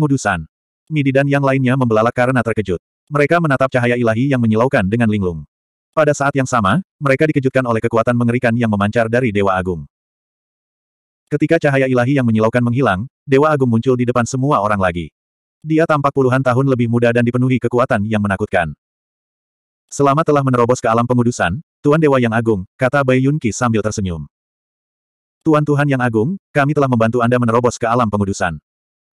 Pengudusan. Midi dan yang lainnya membelalak karena terkejut. Mereka menatap cahaya ilahi yang menyilaukan dengan linglung. Pada saat yang sama, mereka dikejutkan oleh kekuatan mengerikan yang memancar dari Dewa Agung. Ketika cahaya ilahi yang menyilaukan menghilang, Dewa Agung muncul di depan semua orang lagi. Dia tampak puluhan tahun lebih muda dan dipenuhi kekuatan yang menakutkan. Selama telah menerobos ke alam pengudusan, Tuan Dewa Yang Agung, kata Bai Yunqi sambil tersenyum. Tuan Tuhan Yang Agung, kami telah membantu Anda menerobos ke alam pengudusan.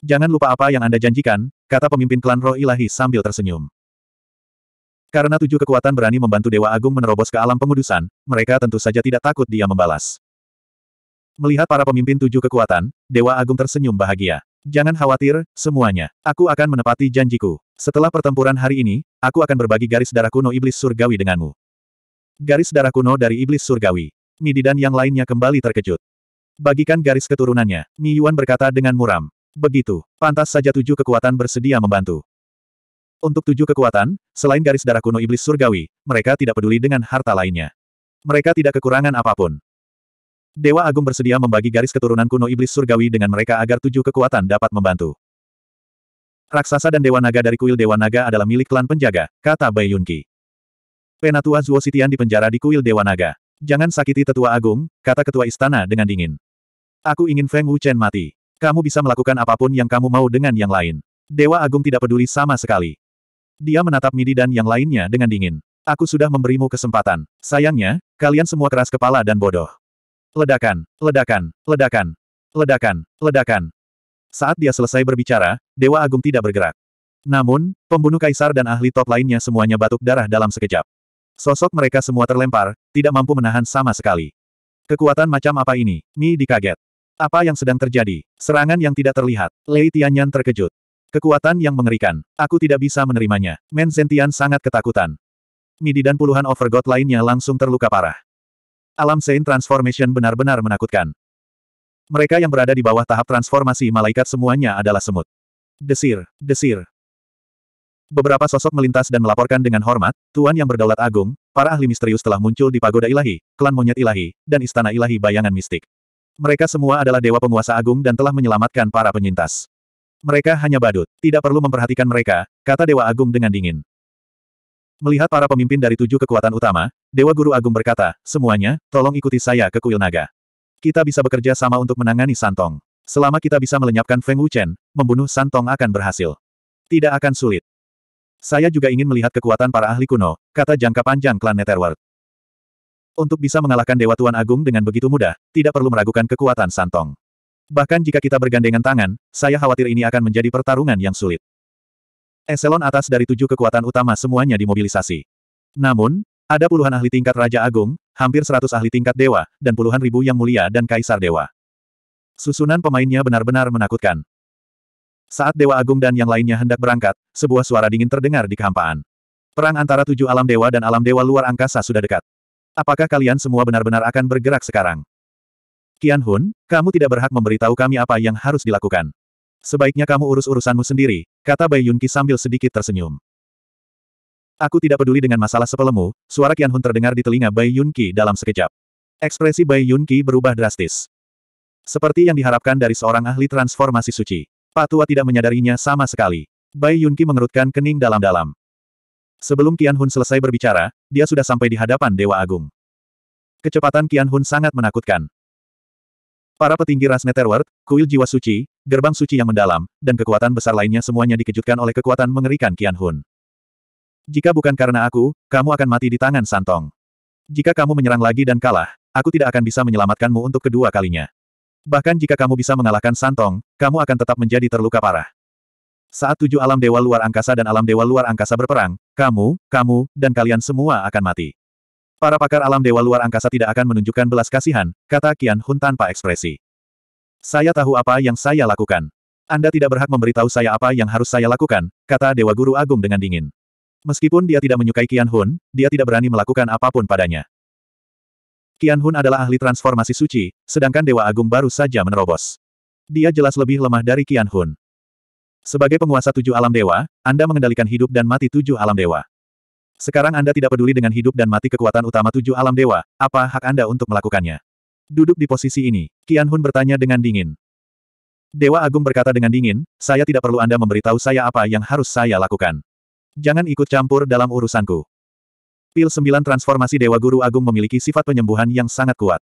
Jangan lupa apa yang Anda janjikan, kata pemimpin klan roh ilahi sambil tersenyum. Karena tujuh kekuatan berani membantu Dewa Agung menerobos ke alam pengudusan, mereka tentu saja tidak takut dia membalas. Melihat para pemimpin tujuh kekuatan, Dewa Agung tersenyum bahagia. Jangan khawatir, semuanya. Aku akan menepati janjiku. Setelah pertempuran hari ini, aku akan berbagi garis darah kuno iblis surgawi denganmu. Garis darah kuno dari iblis surgawi. Midi dan yang lainnya kembali terkejut. Bagikan garis keturunannya, Mi Yuan berkata dengan muram. Begitu, pantas saja tujuh kekuatan bersedia membantu. Untuk tujuh kekuatan, selain garis darah kuno iblis surgawi, mereka tidak peduli dengan harta lainnya. Mereka tidak kekurangan apapun. Dewa Agung bersedia membagi garis keturunan kuno iblis surgawi dengan mereka agar tujuh kekuatan dapat membantu. Raksasa dan Dewa Naga dari kuil Dewa Naga adalah milik klan penjaga, kata Bai Yunqi. Penatua Zuo Sitian dipenjara di kuil Dewa Naga. Jangan sakiti tetua agung, kata ketua istana dengan dingin. Aku ingin Feng Wuchen mati. Kamu bisa melakukan apapun yang kamu mau dengan yang lain. Dewa Agung tidak peduli sama sekali. Dia menatap Midi dan yang lainnya dengan dingin. Aku sudah memberimu kesempatan. Sayangnya, kalian semua keras kepala dan bodoh. Ledakan, ledakan, ledakan, ledakan, ledakan. Saat dia selesai berbicara, Dewa Agung tidak bergerak. Namun, pembunuh kaisar dan ahli top lainnya semuanya batuk darah dalam sekejap. Sosok mereka semua terlempar, tidak mampu menahan sama sekali. Kekuatan macam apa ini? Mi dikaget. Apa yang sedang terjadi? Serangan yang tidak terlihat. Lei Tianyan terkejut. Kekuatan yang mengerikan. Aku tidak bisa menerimanya. Men Zentian sangat ketakutan. Midi dan puluhan overgod lainnya langsung terluka parah. Alam Sein Transformation benar-benar menakutkan. Mereka yang berada di bawah tahap transformasi malaikat semuanya adalah semut. Desir, desir. Beberapa sosok melintas dan melaporkan dengan hormat, Tuan yang berdaulat agung, para ahli misterius telah muncul di pagoda ilahi, klan monyet ilahi, dan istana ilahi bayangan mistik. Mereka semua adalah dewa penguasa agung dan telah menyelamatkan para penyintas. Mereka hanya badut, tidak perlu memperhatikan mereka, kata dewa agung dengan dingin. Melihat para pemimpin dari tujuh kekuatan utama, Dewa Guru Agung berkata, semuanya, tolong ikuti saya ke kuil naga. Kita bisa bekerja sama untuk menangani Santong. Selama kita bisa melenyapkan Feng Wuchen, membunuh Santong akan berhasil. Tidak akan sulit. Saya juga ingin melihat kekuatan para ahli kuno, kata jangka panjang klan Netherworld. Untuk bisa mengalahkan Dewa Tuan Agung dengan begitu mudah, tidak perlu meragukan kekuatan Santong. Bahkan jika kita bergandengan tangan, saya khawatir ini akan menjadi pertarungan yang sulit. Eselon atas dari tujuh kekuatan utama semuanya dimobilisasi. Namun, ada puluhan ahli tingkat Raja Agung, hampir seratus ahli tingkat dewa, dan puluhan ribu yang mulia dan kaisar dewa. Susunan pemainnya benar-benar menakutkan. Saat Dewa Agung dan yang lainnya hendak berangkat, sebuah suara dingin terdengar di kehampaan. Perang antara tujuh alam dewa dan alam dewa luar angkasa sudah dekat. Apakah kalian semua benar-benar akan bergerak sekarang? Kian Hun, kamu tidak berhak memberitahu kami apa yang harus dilakukan. Sebaiknya kamu urus urusanmu sendiri, kata Bai Yunqi sambil sedikit tersenyum. Aku tidak peduli dengan masalah sepelemu, suara Kian Hun terdengar di telinga Bai Yunqi dalam sekejap. Ekspresi Bai Yunqi berubah drastis. Seperti yang diharapkan dari seorang ahli transformasi suci. Patua tidak menyadarinya sama sekali. Bai Yunqi mengerutkan kening dalam-dalam. Sebelum Kian Hun selesai berbicara, dia sudah sampai di hadapan Dewa Agung. Kecepatan Kian Hun sangat menakutkan. Para petinggi ras Netherworld, kuil jiwa suci, gerbang suci yang mendalam, dan kekuatan besar lainnya semuanya dikejutkan oleh kekuatan mengerikan Kian Hun. Jika bukan karena aku, kamu akan mati di tangan Santong. Jika kamu menyerang lagi dan kalah, aku tidak akan bisa menyelamatkanmu untuk kedua kalinya. Bahkan jika kamu bisa mengalahkan Santong, kamu akan tetap menjadi terluka parah. Saat tujuh alam dewa luar angkasa dan alam dewa luar angkasa berperang, kamu, kamu, dan kalian semua akan mati. Para pakar alam dewa luar angkasa tidak akan menunjukkan belas kasihan, kata Kian Hun tanpa ekspresi. Saya tahu apa yang saya lakukan. Anda tidak berhak memberitahu saya apa yang harus saya lakukan, kata Dewa Guru Agung dengan dingin. Meskipun dia tidak menyukai Kian Hun, dia tidak berani melakukan apapun padanya. Kian Hun adalah ahli transformasi suci, sedangkan Dewa Agung baru saja menerobos. Dia jelas lebih lemah dari Kian Hun. Sebagai penguasa tujuh alam dewa, Anda mengendalikan hidup dan mati tujuh alam dewa. Sekarang Anda tidak peduli dengan hidup dan mati kekuatan utama tujuh alam dewa, apa hak Anda untuk melakukannya? Duduk di posisi ini, Qian Hun bertanya dengan dingin. Dewa Agung berkata dengan dingin, saya tidak perlu Anda memberitahu saya apa yang harus saya lakukan. Jangan ikut campur dalam urusanku. Pil 9 transformasi Dewa Guru Agung memiliki sifat penyembuhan yang sangat kuat.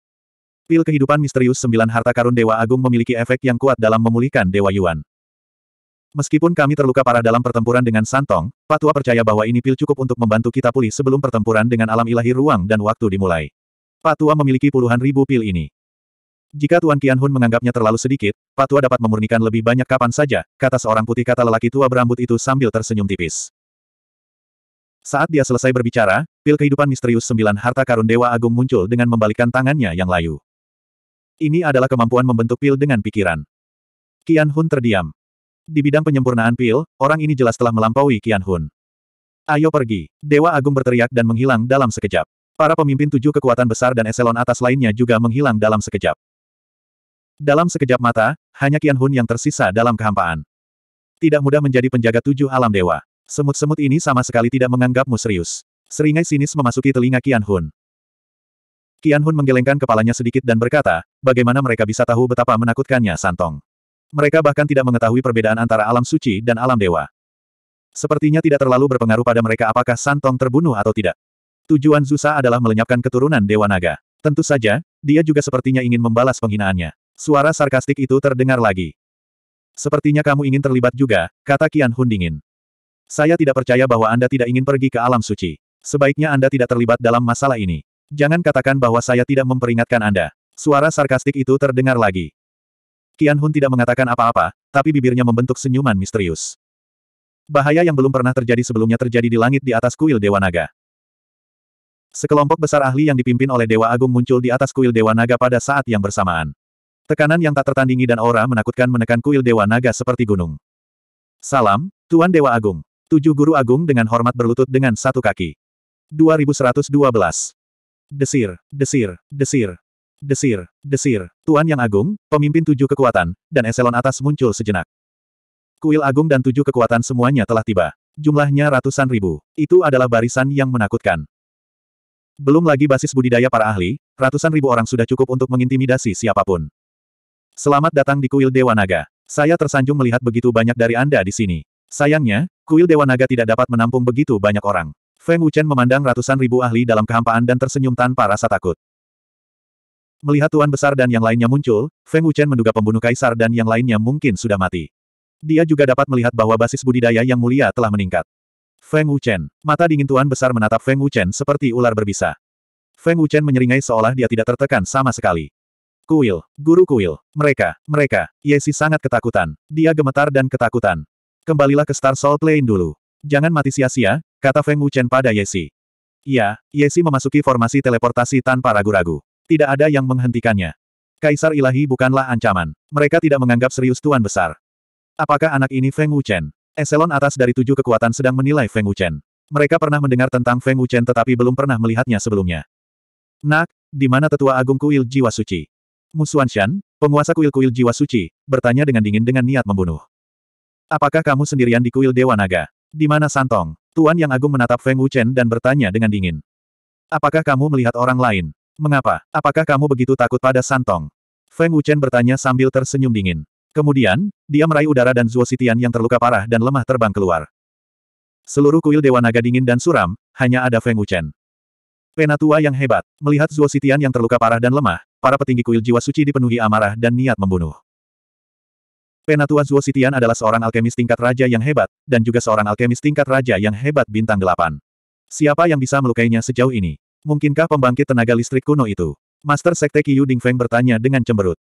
Pil kehidupan misterius 9 harta karun Dewa Agung memiliki efek yang kuat dalam memulihkan Dewa Yuan. Meskipun kami terluka parah dalam pertempuran dengan Santong, Patua percaya bahwa ini pil cukup untuk membantu kita pulih sebelum pertempuran dengan alam ilahi ruang dan waktu dimulai. Patua memiliki puluhan ribu pil ini. Jika Tuan Qianhun menganggapnya terlalu sedikit, Patua dapat memurnikan lebih banyak kapan saja, kata seorang putih kata lelaki tua berambut itu sambil tersenyum tipis. Saat dia selesai berbicara, pil kehidupan misterius sembilan harta karun Dewa Agung muncul dengan membalikkan tangannya yang layu. Ini adalah kemampuan membentuk pil dengan pikiran. Qianhun Hun terdiam. Di bidang penyempurnaan pil, orang ini jelas telah melampaui Qian Hun. Ayo pergi. Dewa Agung berteriak dan menghilang dalam sekejap. Para pemimpin tujuh kekuatan besar dan eselon atas lainnya juga menghilang dalam sekejap. Dalam sekejap mata, hanya Qian Hun yang tersisa dalam kehampaan. Tidak mudah menjadi penjaga tujuh alam dewa. Semut-semut ini sama sekali tidak menganggapmu serius. Seringai sinis memasuki telinga Qian Hun. Qian Hun menggelengkan kepalanya sedikit dan berkata, bagaimana mereka bisa tahu betapa menakutkannya Santong. Mereka bahkan tidak mengetahui perbedaan antara alam suci dan alam dewa. Sepertinya tidak terlalu berpengaruh pada mereka apakah Santong terbunuh atau tidak. Tujuan Zusa adalah melenyapkan keturunan Dewa Naga. Tentu saja, dia juga sepertinya ingin membalas penghinaannya. Suara sarkastik itu terdengar lagi. Sepertinya kamu ingin terlibat juga, kata Kian Hun dingin. Saya tidak percaya bahwa Anda tidak ingin pergi ke alam suci. Sebaiknya Anda tidak terlibat dalam masalah ini. Jangan katakan bahwa saya tidak memperingatkan Anda. Suara sarkastik itu terdengar lagi. Qian Hun tidak mengatakan apa-apa, tapi bibirnya membentuk senyuman misterius. Bahaya yang belum pernah terjadi sebelumnya terjadi di langit di atas kuil Dewa Naga. Sekelompok besar ahli yang dipimpin oleh Dewa Agung muncul di atas kuil Dewa Naga pada saat yang bersamaan. Tekanan yang tak tertandingi dan aura menakutkan menekan kuil Dewa Naga seperti gunung. Salam, Tuan Dewa Agung. Tujuh guru agung dengan hormat berlutut dengan satu kaki. 2112. Desir, desir, desir. Desir, desir, Tuan Yang Agung, pemimpin tujuh kekuatan, dan eselon atas muncul sejenak. Kuil agung dan tujuh kekuatan semuanya telah tiba. Jumlahnya ratusan ribu. Itu adalah barisan yang menakutkan. Belum lagi basis budidaya para ahli, ratusan ribu orang sudah cukup untuk mengintimidasi siapapun. Selamat datang di kuil Dewa Naga. Saya tersanjung melihat begitu banyak dari Anda di sini. Sayangnya, kuil Dewa Naga tidak dapat menampung begitu banyak orang. Feng Wuchen memandang ratusan ribu ahli dalam kehampaan dan tersenyum tanpa rasa takut. Melihat Tuan Besar dan yang lainnya muncul, Feng Wuchen menduga pembunuh kaisar dan yang lainnya mungkin sudah mati. Dia juga dapat melihat bahwa basis budidaya yang mulia telah meningkat. Feng Wuchen, mata dingin Tuan Besar menatap Feng Wuchen seperti ular berbisa. Feng Wuchen menyeringai seolah dia tidak tertekan sama sekali. Kuil, guru kuil, mereka, mereka, Yesi sangat ketakutan. Dia gemetar dan ketakutan. Kembalilah ke Star Soul Plane dulu. Jangan mati sia-sia, kata Feng Wuchen pada Yesi. Ya, Yesi memasuki formasi teleportasi tanpa ragu-ragu. Tidak ada yang menghentikannya. Kaisar ilahi bukanlah ancaman. Mereka tidak menganggap serius Tuan Besar. Apakah anak ini Feng Wuchen? Eselon atas dari tujuh kekuatan sedang menilai Feng Wuchen. Mereka pernah mendengar tentang Feng Wuchen tetapi belum pernah melihatnya sebelumnya. Nak, di mana tetua agung kuil jiwa suci? Musuan Shan, penguasa kuil-kuil jiwa suci, bertanya dengan dingin dengan niat membunuh. Apakah kamu sendirian di kuil Dewa Naga? Di mana Santong? Tuan Yang Agung menatap Feng Wuchen dan bertanya dengan dingin. Apakah kamu melihat orang lain? Mengapa? Apakah kamu begitu takut pada Santong? Feng Wuchen bertanya sambil tersenyum dingin. Kemudian, dia meraih udara dan Zuo Sitian yang terluka parah dan lemah terbang keluar. Seluruh kuil Dewa Naga dingin dan suram, hanya ada Feng Wuchen. Penatua yang hebat, melihat Zuo Sitian yang terluka parah dan lemah, para petinggi kuil jiwa suci dipenuhi amarah dan niat membunuh. Penatua Zuo Sitian adalah seorang alkemis tingkat raja yang hebat, dan juga seorang alkemis tingkat raja yang hebat bintang delapan. Siapa yang bisa melukainya sejauh ini? Mungkinkah pembangkit tenaga listrik kuno itu? Master Sekte Ding Feng bertanya dengan cemberut.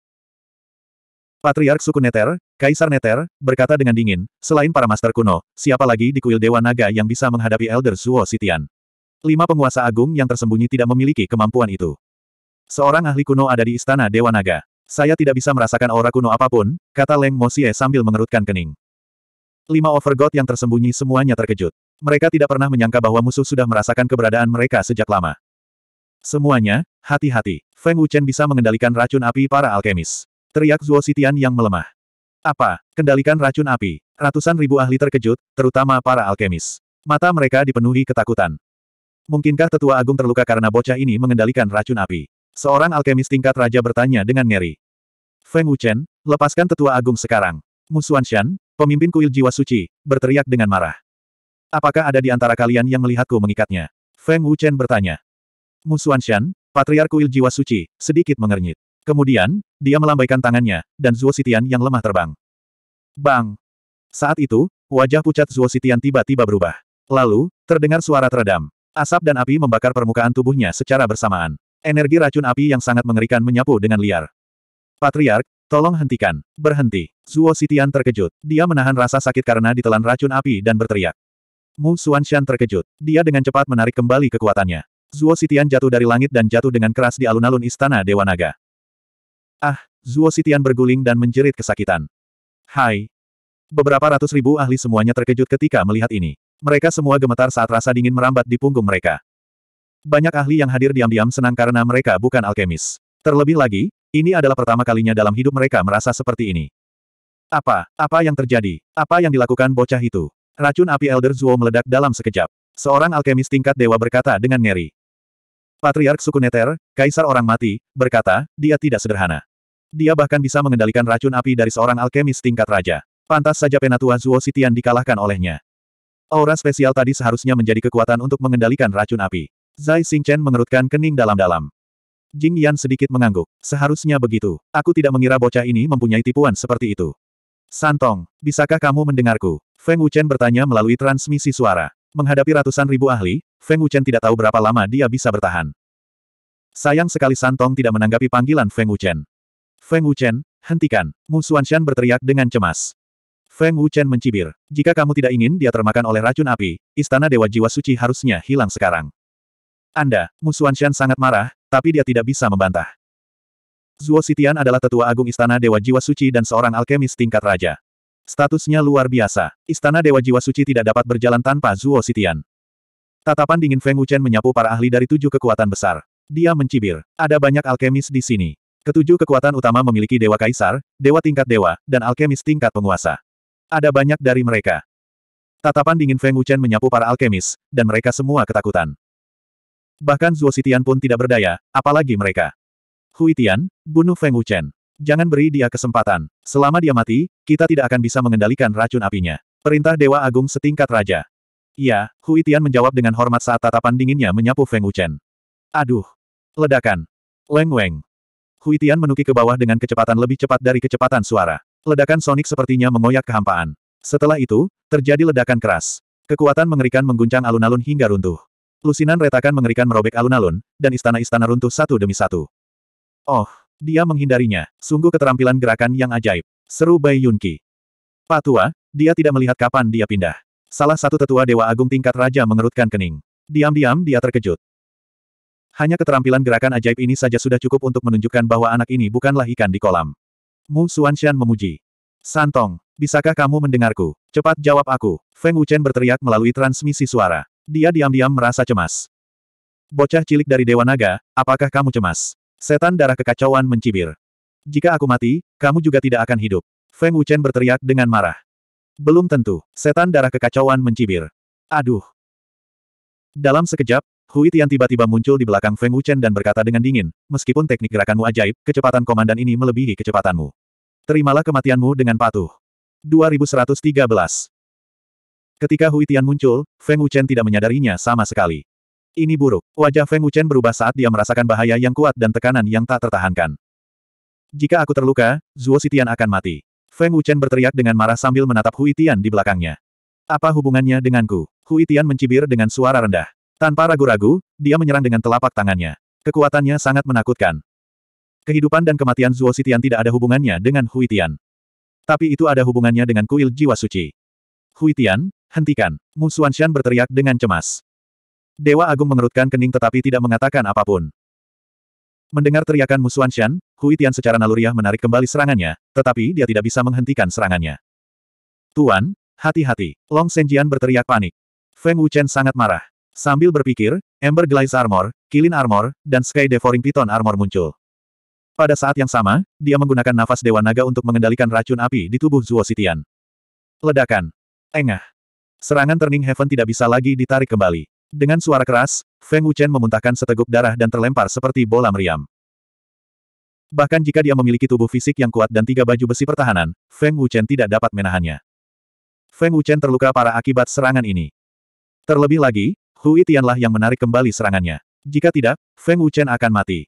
Patriark suku Neter, Kaisar Neter, berkata dengan dingin, selain para master kuno, siapa lagi di kuil Dewa Naga yang bisa menghadapi Elder Zuo Sitian? Lima penguasa agung yang tersembunyi tidak memiliki kemampuan itu. Seorang ahli kuno ada di istana Dewa Naga. Saya tidak bisa merasakan aura kuno apapun, kata Leng Mosie sambil mengerutkan kening. Lima overgod yang tersembunyi semuanya terkejut. Mereka tidak pernah menyangka bahwa musuh sudah merasakan keberadaan mereka sejak lama. Semuanya, hati-hati. Feng Wuchen bisa mengendalikan racun api para alkemis. Teriak Zuo Sitian yang melemah. Apa? Kendalikan racun api. Ratusan ribu ahli terkejut, terutama para alkemis. Mata mereka dipenuhi ketakutan. Mungkinkah tetua agung terluka karena bocah ini mengendalikan racun api? Seorang alkemis tingkat raja bertanya dengan ngeri. Feng Wuchen, lepaskan tetua agung sekarang. Musuan Shan, pemimpin kuil jiwa suci, berteriak dengan marah. Apakah ada di antara kalian yang melihatku mengikatnya? Feng Wuchen bertanya. Mu Xuanshan, Patriark Kuil Jiwa Suci, sedikit mengernyit. Kemudian, dia melambaikan tangannya, dan Zuo Sitian yang lemah terbang. Bang! Saat itu, wajah pucat Zuo Sitian tiba-tiba berubah. Lalu, terdengar suara teredam. Asap dan api membakar permukaan tubuhnya secara bersamaan. Energi racun api yang sangat mengerikan menyapu dengan liar. Patriark, tolong hentikan. Berhenti. Zuo Sitian terkejut. Dia menahan rasa sakit karena ditelan racun api dan berteriak. Mu Xuanshan terkejut. Dia dengan cepat menarik kembali kekuatannya. Zuo Sitian jatuh dari langit dan jatuh dengan keras di alun-alun istana Dewa Naga. Ah, Zuo Sitian berguling dan menjerit kesakitan. Hai. Beberapa ratus ribu ahli semuanya terkejut ketika melihat ini. Mereka semua gemetar saat rasa dingin merambat di punggung mereka. Banyak ahli yang hadir diam-diam senang karena mereka bukan alkemis. Terlebih lagi, ini adalah pertama kalinya dalam hidup mereka merasa seperti ini. Apa, apa yang terjadi? Apa yang dilakukan bocah itu? Racun api Elder Zuo meledak dalam sekejap. Seorang alkemis tingkat dewa berkata dengan ngeri. Patriark suku Neter, kaisar orang mati, berkata, dia tidak sederhana. Dia bahkan bisa mengendalikan racun api dari seorang alkemis tingkat raja. Pantas saja Penatua Zuo Sitian dikalahkan olehnya. Aura spesial tadi seharusnya menjadi kekuatan untuk mengendalikan racun api. Zai Xingchen mengerutkan kening dalam-dalam. Jing Yan sedikit mengangguk. Seharusnya begitu. Aku tidak mengira bocah ini mempunyai tipuan seperti itu. Santong, bisakah kamu mendengarku? Feng Wuchen bertanya melalui transmisi suara. Menghadapi ratusan ribu ahli, Feng Wuchen tidak tahu berapa lama dia bisa bertahan. Sayang sekali Santong tidak menanggapi panggilan Feng Wuchen. Feng Wuchen, hentikan. Mu Xuanshan berteriak dengan cemas. Feng Wuchen mencibir. Jika kamu tidak ingin dia termakan oleh racun api, istana Dewa Jiwa Suci harusnya hilang sekarang. Anda, Mu Xuanshan sangat marah, tapi dia tidak bisa membantah. Zuo Sitian adalah tetua agung istana Dewa Jiwa Suci dan seorang alkemis tingkat raja. Statusnya luar biasa. Istana Dewa Jiwa Suci tidak dapat berjalan tanpa Zuo Sitian. Tatapan dingin Feng Wuchen menyapu para ahli dari tujuh kekuatan besar. Dia mencibir. Ada banyak alkemis di sini. Ketujuh kekuatan utama memiliki Dewa Kaisar, Dewa Tingkat Dewa, dan Alkemis Tingkat Penguasa. Ada banyak dari mereka. Tatapan dingin Feng Wuchen menyapu para alkemis, dan mereka semua ketakutan. Bahkan Zuo Sitian pun tidak berdaya, apalagi mereka. Hui Tian, bunuh Feng Wuchen jangan beri dia kesempatan. Selama dia mati, kita tidak akan bisa mengendalikan racun apinya. Perintah Dewa Agung setingkat raja. Ya, Hui Tian menjawab dengan hormat saat tatapan dinginnya menyapu Feng Wuchen. Aduh! Ledakan! Leng Weng! Hui Tian menuki ke bawah dengan kecepatan lebih cepat dari kecepatan suara. Ledakan sonik sepertinya mengoyak kehampaan. Setelah itu, terjadi ledakan keras. Kekuatan mengerikan mengguncang alun-alun hingga runtuh. Lusinan retakan mengerikan merobek alun-alun, dan istana-istana runtuh satu demi satu. Oh, dia menghindarinya. Sungguh keterampilan gerakan yang ajaib. Seru Bai Yunqi. Patua, dia tidak melihat kapan dia pindah. Salah satu tetua Dewa Agung tingkat Raja mengerutkan kening. Diam-diam dia terkejut. Hanya keterampilan gerakan ajaib ini saja sudah cukup untuk menunjukkan bahwa anak ini bukanlah ikan di kolam. Mu Xuanshan memuji. Santong, bisakah kamu mendengarku? Cepat jawab aku. Feng Wuchen berteriak melalui transmisi suara. Dia diam-diam merasa cemas. Bocah cilik dari Dewa Naga, apakah kamu cemas? Setan darah kekacauan mencibir. Jika aku mati, kamu juga tidak akan hidup. Feng Wuchen berteriak dengan marah. Belum tentu, setan darah kekacauan mencibir. Aduh. Dalam sekejap, Hui Tian tiba-tiba muncul di belakang Feng Wuchen dan berkata dengan dingin, meskipun teknik gerakanmu ajaib, kecepatan komandan ini melebihi kecepatanmu. Terimalah kematianmu dengan patuh. 2113 Ketika Hui Tian muncul, Feng Wuchen tidak menyadarinya sama sekali. Ini buruk. Wajah Feng Wuchen berubah saat dia merasakan bahaya yang kuat dan tekanan yang tak tertahankan. Jika aku terluka, Zuo Sitian akan mati. Feng Wuchen berteriak dengan marah sambil menatap Hui Tian di belakangnya. Apa hubungannya denganku? Hui Tian mencibir dengan suara rendah. Tanpa ragu-ragu, dia menyerang dengan telapak tangannya. Kekuatannya sangat menakutkan. Kehidupan dan kematian Zuo Sitian tidak ada hubungannya dengan Hui Tian. Tapi itu ada hubungannya dengan kuil jiwa suci. Hui Tian, hentikan. Mu Xuanshan berteriak dengan cemas. Dewa Agung mengerutkan kening tetapi tidak mengatakan apapun. Mendengar teriakan musuhan Shan, Hui Tian secara naluriah menarik kembali serangannya, tetapi dia tidak bisa menghentikan serangannya. Tuan, hati-hati, Long Senjian berteriak panik. Feng Wuchen sangat marah. Sambil berpikir, Ember Glaze Armor, Kilin Armor, dan Sky Devouring Piton Armor muncul. Pada saat yang sama, dia menggunakan nafas Dewa Naga untuk mengendalikan racun api di tubuh Zuo Sitian. Ledakan. Engah. Serangan Turning Heaven tidak bisa lagi ditarik kembali. Dengan suara keras, Feng Wuchen memuntahkan seteguk darah dan terlempar seperti bola meriam. Bahkan jika dia memiliki tubuh fisik yang kuat dan tiga baju besi pertahanan, Feng Wuchen tidak dapat menahannya. Feng Wuchen terluka parah akibat serangan ini. Terlebih lagi, Hui Tianlah yang menarik kembali serangannya. Jika tidak, Feng Wuchen akan mati.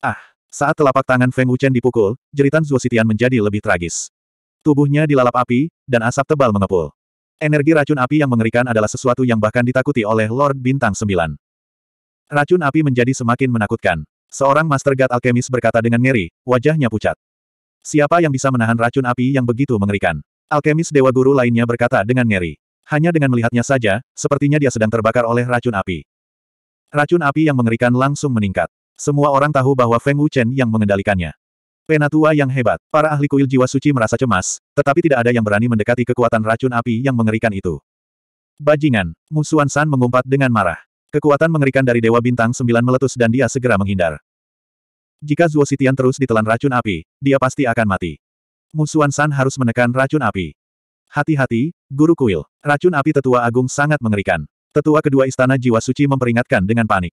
Ah, saat telapak tangan Feng Wuchen dipukul, jeritan Zuo Sitian menjadi lebih tragis. Tubuhnya dilalap api, dan asap tebal mengepul. Energi racun api yang mengerikan adalah sesuatu yang bahkan ditakuti oleh Lord Bintang Sembilan. Racun api menjadi semakin menakutkan. Seorang Master God Alchemist berkata dengan ngeri, wajahnya pucat. Siapa yang bisa menahan racun api yang begitu mengerikan? Alkemis Dewa Guru lainnya berkata dengan ngeri. Hanya dengan melihatnya saja, sepertinya dia sedang terbakar oleh racun api. Racun api yang mengerikan langsung meningkat. Semua orang tahu bahwa Feng Wuchen yang mengendalikannya. Penatua yang hebat. Para ahli kuil jiwa suci merasa cemas, tetapi tidak ada yang berani mendekati kekuatan racun api yang mengerikan itu. Bajingan, musuhan San mengumpat dengan marah. Kekuatan mengerikan dari Dewa Bintang Sembilan meletus dan dia segera menghindar. Jika Zuo Sitian terus ditelan racun api, dia pasti akan mati. Musuhan San harus menekan racun api. Hati-hati, Guru Kuil. Racun api tetua agung sangat mengerikan. Tetua kedua istana jiwa suci memperingatkan dengan panik.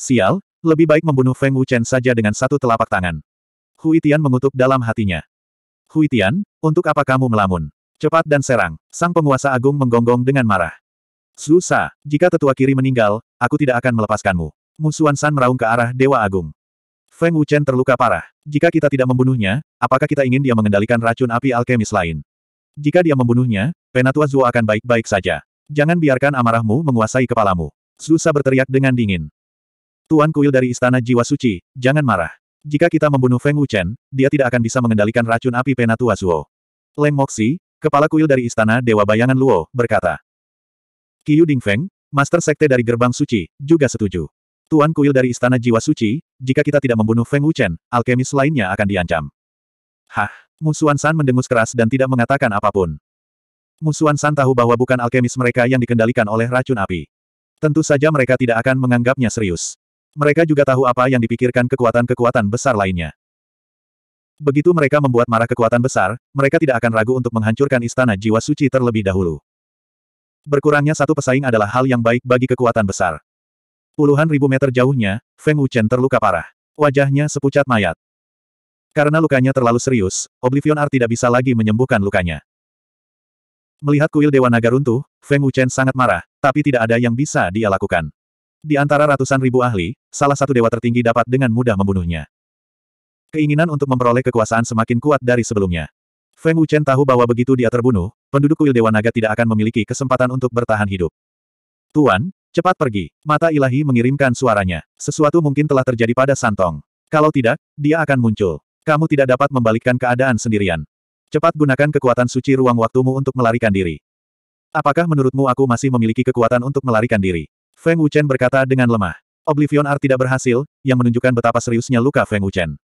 Sial, lebih baik membunuh Feng Wuchen saja dengan satu telapak tangan. Hui Tian mengutuk dalam hatinya. Hui Tian, untuk apa kamu melamun? Cepat dan serang. Sang penguasa agung menggonggong dengan marah. Susa, jika tetua kiri meninggal, aku tidak akan melepaskanmu. Musuan San meraung ke arah Dewa Agung. Feng Wuchen terluka parah. Jika kita tidak membunuhnya, apakah kita ingin dia mengendalikan racun api alkemis lain? Jika dia membunuhnya, Penatua Zuo akan baik-baik saja. Jangan biarkan amarahmu menguasai kepalamu. Susa berteriak dengan dingin. Tuan kuil dari Istana Jiwa Suci, jangan marah. Jika kita membunuh Feng Wuchen, dia tidak akan bisa mengendalikan racun api Penatua Zuo. Leng Moxi, kepala kuil dari Istana Dewa Bayangan Luo, berkata. Qiu Feng, Master Sekte dari Gerbang Suci, juga setuju. Tuan kuil dari Istana Jiwa Suci, jika kita tidak membunuh Feng Wuchen, alkemis lainnya akan diancam. Hah, Musuan San mendengus keras dan tidak mengatakan apapun. Musuan San tahu bahwa bukan alkemis mereka yang dikendalikan oleh racun api. Tentu saja mereka tidak akan menganggapnya serius. Mereka juga tahu apa yang dipikirkan kekuatan-kekuatan besar lainnya. Begitu mereka membuat marah kekuatan besar, mereka tidak akan ragu untuk menghancurkan istana jiwa suci terlebih dahulu. Berkurangnya satu pesaing adalah hal yang baik bagi kekuatan besar. Puluhan ribu meter jauhnya, Feng Wuchen terluka parah. Wajahnya sepucat mayat. Karena lukanya terlalu serius, Oblivion Art tidak bisa lagi menyembuhkan lukanya. Melihat kuil Dewa Naga runtuh, Feng Wuchen sangat marah, tapi tidak ada yang bisa dia lakukan. Di antara ratusan ribu ahli, salah satu dewa tertinggi dapat dengan mudah membunuhnya. Keinginan untuk memperoleh kekuasaan semakin kuat dari sebelumnya. Feng Wuchen tahu bahwa begitu dia terbunuh, penduduk kuil Dewa Naga tidak akan memiliki kesempatan untuk bertahan hidup. Tuan, cepat pergi. Mata ilahi mengirimkan suaranya. Sesuatu mungkin telah terjadi pada Santong. Kalau tidak, dia akan muncul. Kamu tidak dapat membalikkan keadaan sendirian. Cepat gunakan kekuatan suci ruang waktumu untuk melarikan diri. Apakah menurutmu aku masih memiliki kekuatan untuk melarikan diri? Feng Wuchen berkata dengan lemah. Oblivion Art tidak berhasil, yang menunjukkan betapa seriusnya luka Feng Wuchen.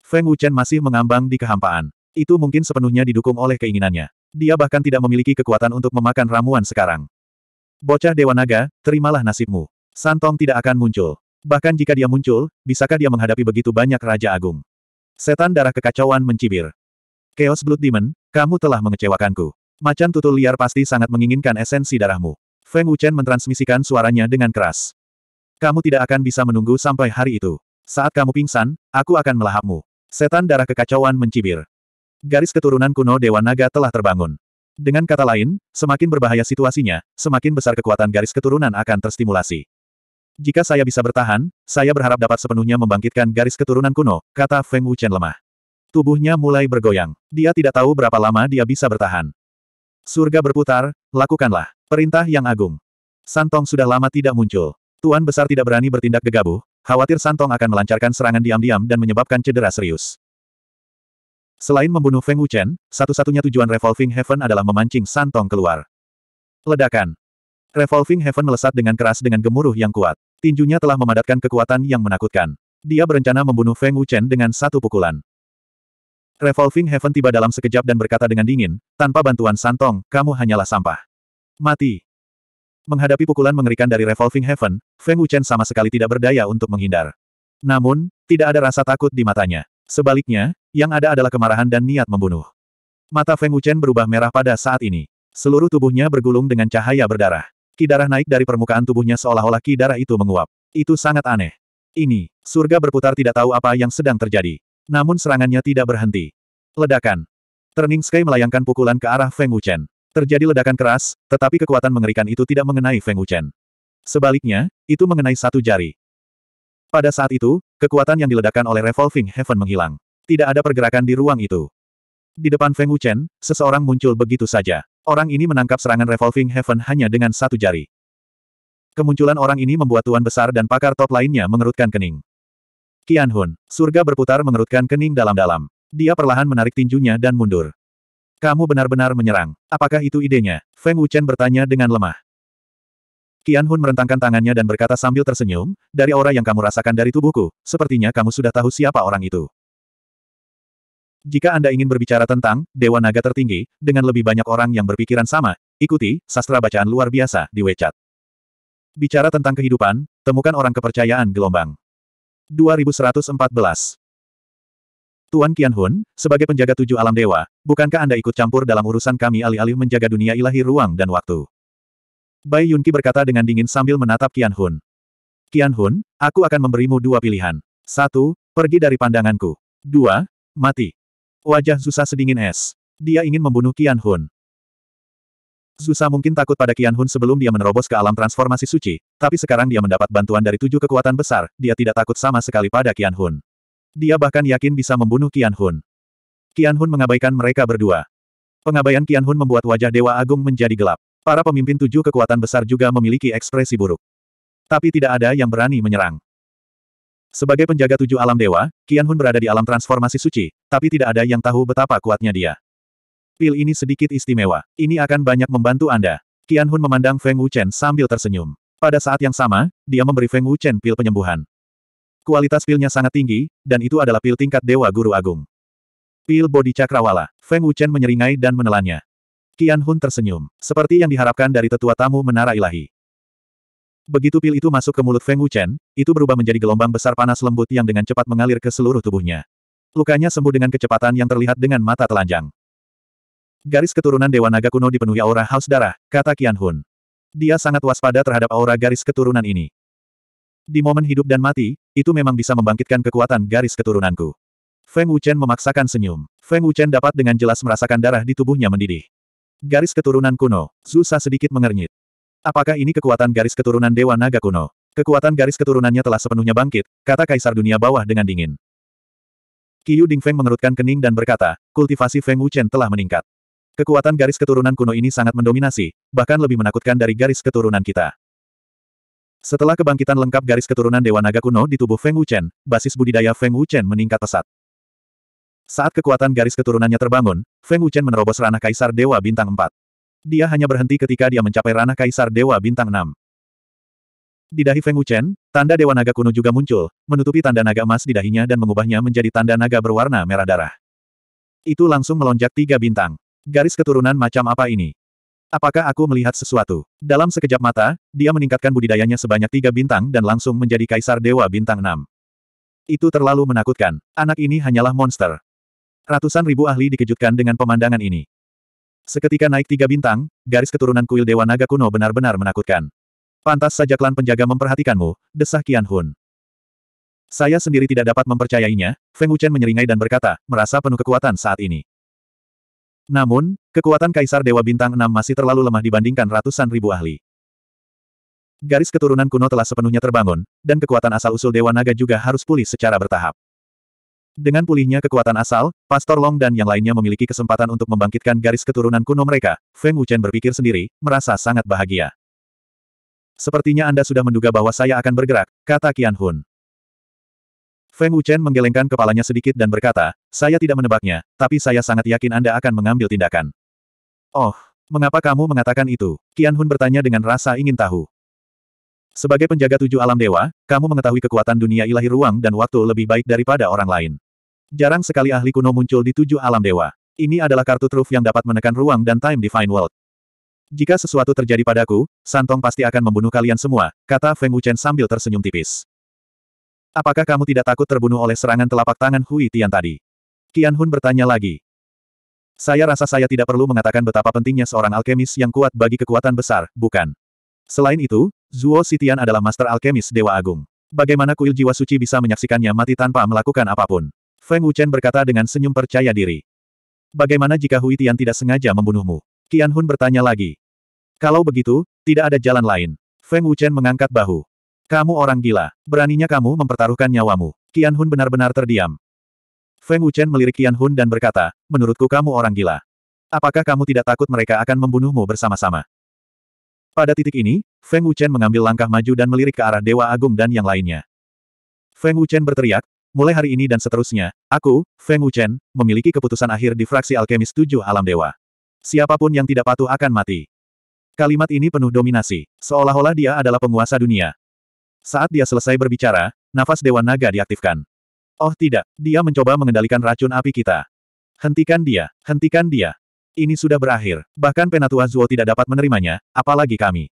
Feng Wuchen masih mengambang di kehampaan. Itu mungkin sepenuhnya didukung oleh keinginannya. Dia bahkan tidak memiliki kekuatan untuk memakan ramuan sekarang. Bocah Dewa Naga, terimalah nasibmu. Santong tidak akan muncul. Bahkan jika dia muncul, bisakah dia menghadapi begitu banyak Raja Agung? Setan darah kekacauan mencibir. Chaos Blood Demon, kamu telah mengecewakanku. Macan tutul liar pasti sangat menginginkan esensi darahmu. Feng Wuchen mentransmisikan suaranya dengan keras. Kamu tidak akan bisa menunggu sampai hari itu. Saat kamu pingsan, aku akan melahapmu. Setan darah kekacauan mencibir. Garis keturunan kuno Dewa Naga telah terbangun. Dengan kata lain, semakin berbahaya situasinya, semakin besar kekuatan garis keturunan akan terstimulasi. Jika saya bisa bertahan, saya berharap dapat sepenuhnya membangkitkan garis keturunan kuno, kata Feng Wuchen lemah. Tubuhnya mulai bergoyang. Dia tidak tahu berapa lama dia bisa bertahan. Surga berputar, lakukanlah. Perintah yang agung. Santong sudah lama tidak muncul. Tuan besar tidak berani bertindak gegabah, khawatir Santong akan melancarkan serangan diam-diam dan menyebabkan cedera serius. Selain membunuh Feng Wuchen, satu-satunya tujuan Revolving Heaven adalah memancing Santong keluar. Ledakan. Revolving Heaven melesat dengan keras dengan gemuruh yang kuat. Tinjunya telah memadatkan kekuatan yang menakutkan. Dia berencana membunuh Feng Wuchen dengan satu pukulan. Revolving Heaven tiba dalam sekejap dan berkata dengan dingin, tanpa bantuan Santong, kamu hanyalah sampah. Mati. Menghadapi pukulan mengerikan dari Revolving Heaven, Feng Wuchen sama sekali tidak berdaya untuk menghindar. Namun, tidak ada rasa takut di matanya. Sebaliknya, yang ada adalah kemarahan dan niat membunuh. Mata Feng Wuchen berubah merah pada saat ini. Seluruh tubuhnya bergulung dengan cahaya berdarah. darah naik dari permukaan tubuhnya seolah-olah ki darah itu menguap. Itu sangat aneh. Ini, surga berputar tidak tahu apa yang sedang terjadi. Namun serangannya tidak berhenti. Ledakan. Turning Sky melayangkan pukulan ke arah Feng Wuchen. Terjadi ledakan keras, tetapi kekuatan mengerikan itu tidak mengenai Feng Wuchen. Sebaliknya, itu mengenai satu jari. Pada saat itu, kekuatan yang diledakkan oleh Revolving Heaven menghilang. Tidak ada pergerakan di ruang itu. Di depan Feng Wuchen, seseorang muncul begitu saja. Orang ini menangkap serangan Revolving Heaven hanya dengan satu jari. Kemunculan orang ini membuat Tuan Besar dan pakar top lainnya mengerutkan kening. Qian Hun, surga berputar mengerutkan kening dalam-dalam. Dia perlahan menarik tinjunya dan mundur. Kamu benar-benar menyerang. Apakah itu idenya? Feng Wuchen bertanya dengan lemah. Qian Hun merentangkan tangannya dan berkata sambil tersenyum, dari aura yang kamu rasakan dari tubuhku, sepertinya kamu sudah tahu siapa orang itu. Jika Anda ingin berbicara tentang Dewa Naga Tertinggi, dengan lebih banyak orang yang berpikiran sama, ikuti sastra bacaan luar biasa di WeChat. Bicara tentang kehidupan, temukan orang kepercayaan gelombang. 2114 Tuan Qian Hun, sebagai penjaga tujuh alam dewa, bukankah Anda ikut campur dalam urusan kami alih-alih menjaga dunia ilahi ruang dan waktu? Bai Yunqi berkata dengan dingin sambil menatap Qian Hun. Qian Hun, aku akan memberimu dua pilihan. Satu, pergi dari pandanganku. Dua, mati. Wajah Zusa sedingin es. Dia ingin membunuh Qian Hun. Zusa mungkin takut pada Qian Hun sebelum dia menerobos ke alam transformasi suci, tapi sekarang dia mendapat bantuan dari tujuh kekuatan besar, dia tidak takut sama sekali pada Qian Hun. Dia bahkan yakin bisa membunuh Qian Hun. Qian Hun mengabaikan mereka berdua. Pengabaian Qian Hun membuat wajah Dewa Agung menjadi gelap. Para pemimpin tujuh kekuatan besar juga memiliki ekspresi buruk. Tapi tidak ada yang berani menyerang. Sebagai penjaga tujuh alam dewa, Qian Hun berada di alam transformasi suci, tapi tidak ada yang tahu betapa kuatnya dia. Pil ini sedikit istimewa. Ini akan banyak membantu Anda. Qian Hun memandang Feng Wuchen sambil tersenyum. Pada saat yang sama, dia memberi Feng Wuchen pil penyembuhan. Kualitas pilnya sangat tinggi, dan itu adalah pil tingkat Dewa Guru Agung. Pil Bodi Cakrawala. Feng Wuchen menyeringai dan menelannya. Qian Hun tersenyum, seperti yang diharapkan dari tetua tamu Menara Ilahi. Begitu pil itu masuk ke mulut Feng Wuchen, itu berubah menjadi gelombang besar panas lembut yang dengan cepat mengalir ke seluruh tubuhnya. Lukanya sembuh dengan kecepatan yang terlihat dengan mata telanjang. Garis keturunan Dewa Naga kuno dipenuhi aura haus darah, kata Qian Hun. Dia sangat waspada terhadap aura garis keturunan ini. Di momen hidup dan mati, itu memang bisa membangkitkan kekuatan garis keturunanku. Feng Wuchen memaksakan senyum. Feng Wuchen dapat dengan jelas merasakan darah di tubuhnya mendidih. Garis keturunan kuno, Zusa sedikit mengernyit. Apakah ini kekuatan garis keturunan Dewa Naga kuno? Kekuatan garis keturunannya telah sepenuhnya bangkit, kata Kaisar Dunia Bawah dengan dingin. Qiu Feng mengerutkan kening dan berkata, kultivasi Feng Wuchen telah meningkat. Kekuatan garis keturunan kuno ini sangat mendominasi, bahkan lebih menakutkan dari garis keturunan kita. Setelah kebangkitan lengkap garis keturunan Dewa Naga kuno di tubuh Feng Wuchen, basis budidaya Feng Wuchen meningkat pesat. Saat kekuatan garis keturunannya terbangun, Feng Wuchen menerobos ranah Kaisar Dewa Bintang 4. Dia hanya berhenti ketika dia mencapai ranah Kaisar Dewa Bintang 6. Di dahi Feng Wuchen, tanda Dewa Naga kuno juga muncul, menutupi tanda naga emas di dahinya dan mengubahnya menjadi tanda naga berwarna merah darah. Itu langsung melonjak tiga bintang. Garis keturunan macam apa ini? Apakah aku melihat sesuatu? Dalam sekejap mata, dia meningkatkan budidayanya sebanyak tiga bintang dan langsung menjadi kaisar dewa bintang enam. Itu terlalu menakutkan. Anak ini hanyalah monster. Ratusan ribu ahli dikejutkan dengan pemandangan ini. Seketika naik tiga bintang, garis keturunan kuil Dewa Naga kuno benar-benar menakutkan. Pantas saja klan penjaga memperhatikanmu, desah Kian Hun. Saya sendiri tidak dapat mempercayainya, Feng Wuchen menyeringai dan berkata, merasa penuh kekuatan saat ini. Namun, kekuatan Kaisar Dewa Bintang 6 masih terlalu lemah dibandingkan ratusan ribu ahli. Garis keturunan kuno telah sepenuhnya terbangun, dan kekuatan asal-usul Dewa Naga juga harus pulih secara bertahap. Dengan pulihnya kekuatan asal, Pastor Long dan yang lainnya memiliki kesempatan untuk membangkitkan garis keturunan kuno mereka. Feng Wuchen berpikir sendiri, merasa sangat bahagia. Sepertinya Anda sudah menduga bahwa saya akan bergerak, kata Qian Hun. Feng Wuchen menggelengkan kepalanya sedikit dan berkata, saya tidak menebaknya, tapi saya sangat yakin Anda akan mengambil tindakan. Oh, mengapa kamu mengatakan itu? Qian Hun bertanya dengan rasa ingin tahu. Sebagai penjaga tujuh alam dewa, kamu mengetahui kekuatan dunia ilahi ruang dan waktu lebih baik daripada orang lain. Jarang sekali ahli kuno muncul di tujuh alam dewa. Ini adalah kartu truf yang dapat menekan ruang dan time divine world. Jika sesuatu terjadi padaku, Santong pasti akan membunuh kalian semua, kata Feng Wuchen sambil tersenyum tipis. Apakah kamu tidak takut terbunuh oleh serangan telapak tangan Hui Tian tadi? Qian Hun bertanya lagi. Saya rasa saya tidak perlu mengatakan betapa pentingnya seorang alkemis yang kuat bagi kekuatan besar, bukan? Selain itu, Zuo Sitian adalah master alkemis Dewa Agung. Bagaimana kuil jiwa suci bisa menyaksikannya mati tanpa melakukan apapun? Feng Wuchen berkata dengan senyum percaya diri. Bagaimana jika Hui Tian tidak sengaja membunuhmu? Qian Hun bertanya lagi. Kalau begitu, tidak ada jalan lain. Feng Wuchen mengangkat bahu. Kamu orang gila. Beraninya kamu mempertaruhkan nyawamu. Qian Hun benar-benar terdiam. Feng Wuchen melirik Qian Hun dan berkata, menurutku kamu orang gila. Apakah kamu tidak takut mereka akan membunuhmu bersama-sama? Pada titik ini, Feng Wuchen mengambil langkah maju dan melirik ke arah Dewa Agung dan yang lainnya. Feng Wuchen berteriak, Mulai hari ini dan seterusnya, aku, Feng Wuchen, memiliki keputusan akhir di fraksi alkemis tujuh alam dewa. Siapapun yang tidak patuh akan mati. Kalimat ini penuh dominasi, seolah-olah dia adalah penguasa dunia, saat dia selesai berbicara, nafas Dewa Naga diaktifkan. Oh tidak, dia mencoba mengendalikan racun api kita. Hentikan dia, hentikan dia. Ini sudah berakhir, bahkan Penatua Zuo tidak dapat menerimanya, apalagi kami.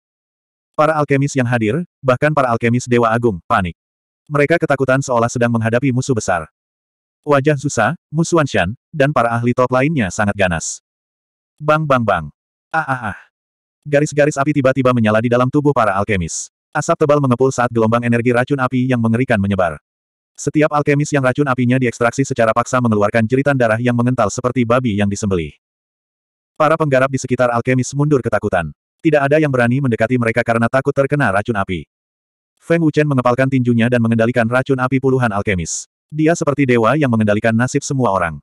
Para alkemis yang hadir, bahkan para alkemis Dewa Agung, panik. Mereka ketakutan seolah sedang menghadapi musuh besar. Wajah Zusa, Shan, dan para ahli top lainnya sangat ganas. Bang bang bang. Ah ah ah. Garis-garis api tiba-tiba menyala di dalam tubuh para alkemis. Asap tebal mengepul saat gelombang energi racun api yang mengerikan menyebar. Setiap alkemis yang racun apinya diekstraksi secara paksa mengeluarkan jeritan darah yang mengental seperti babi yang disembelih. Para penggarap di sekitar alkemis mundur ketakutan. Tidak ada yang berani mendekati mereka karena takut terkena racun api. Feng Wuchen mengepalkan tinjunya dan mengendalikan racun api puluhan alkemis. Dia seperti dewa yang mengendalikan nasib semua orang.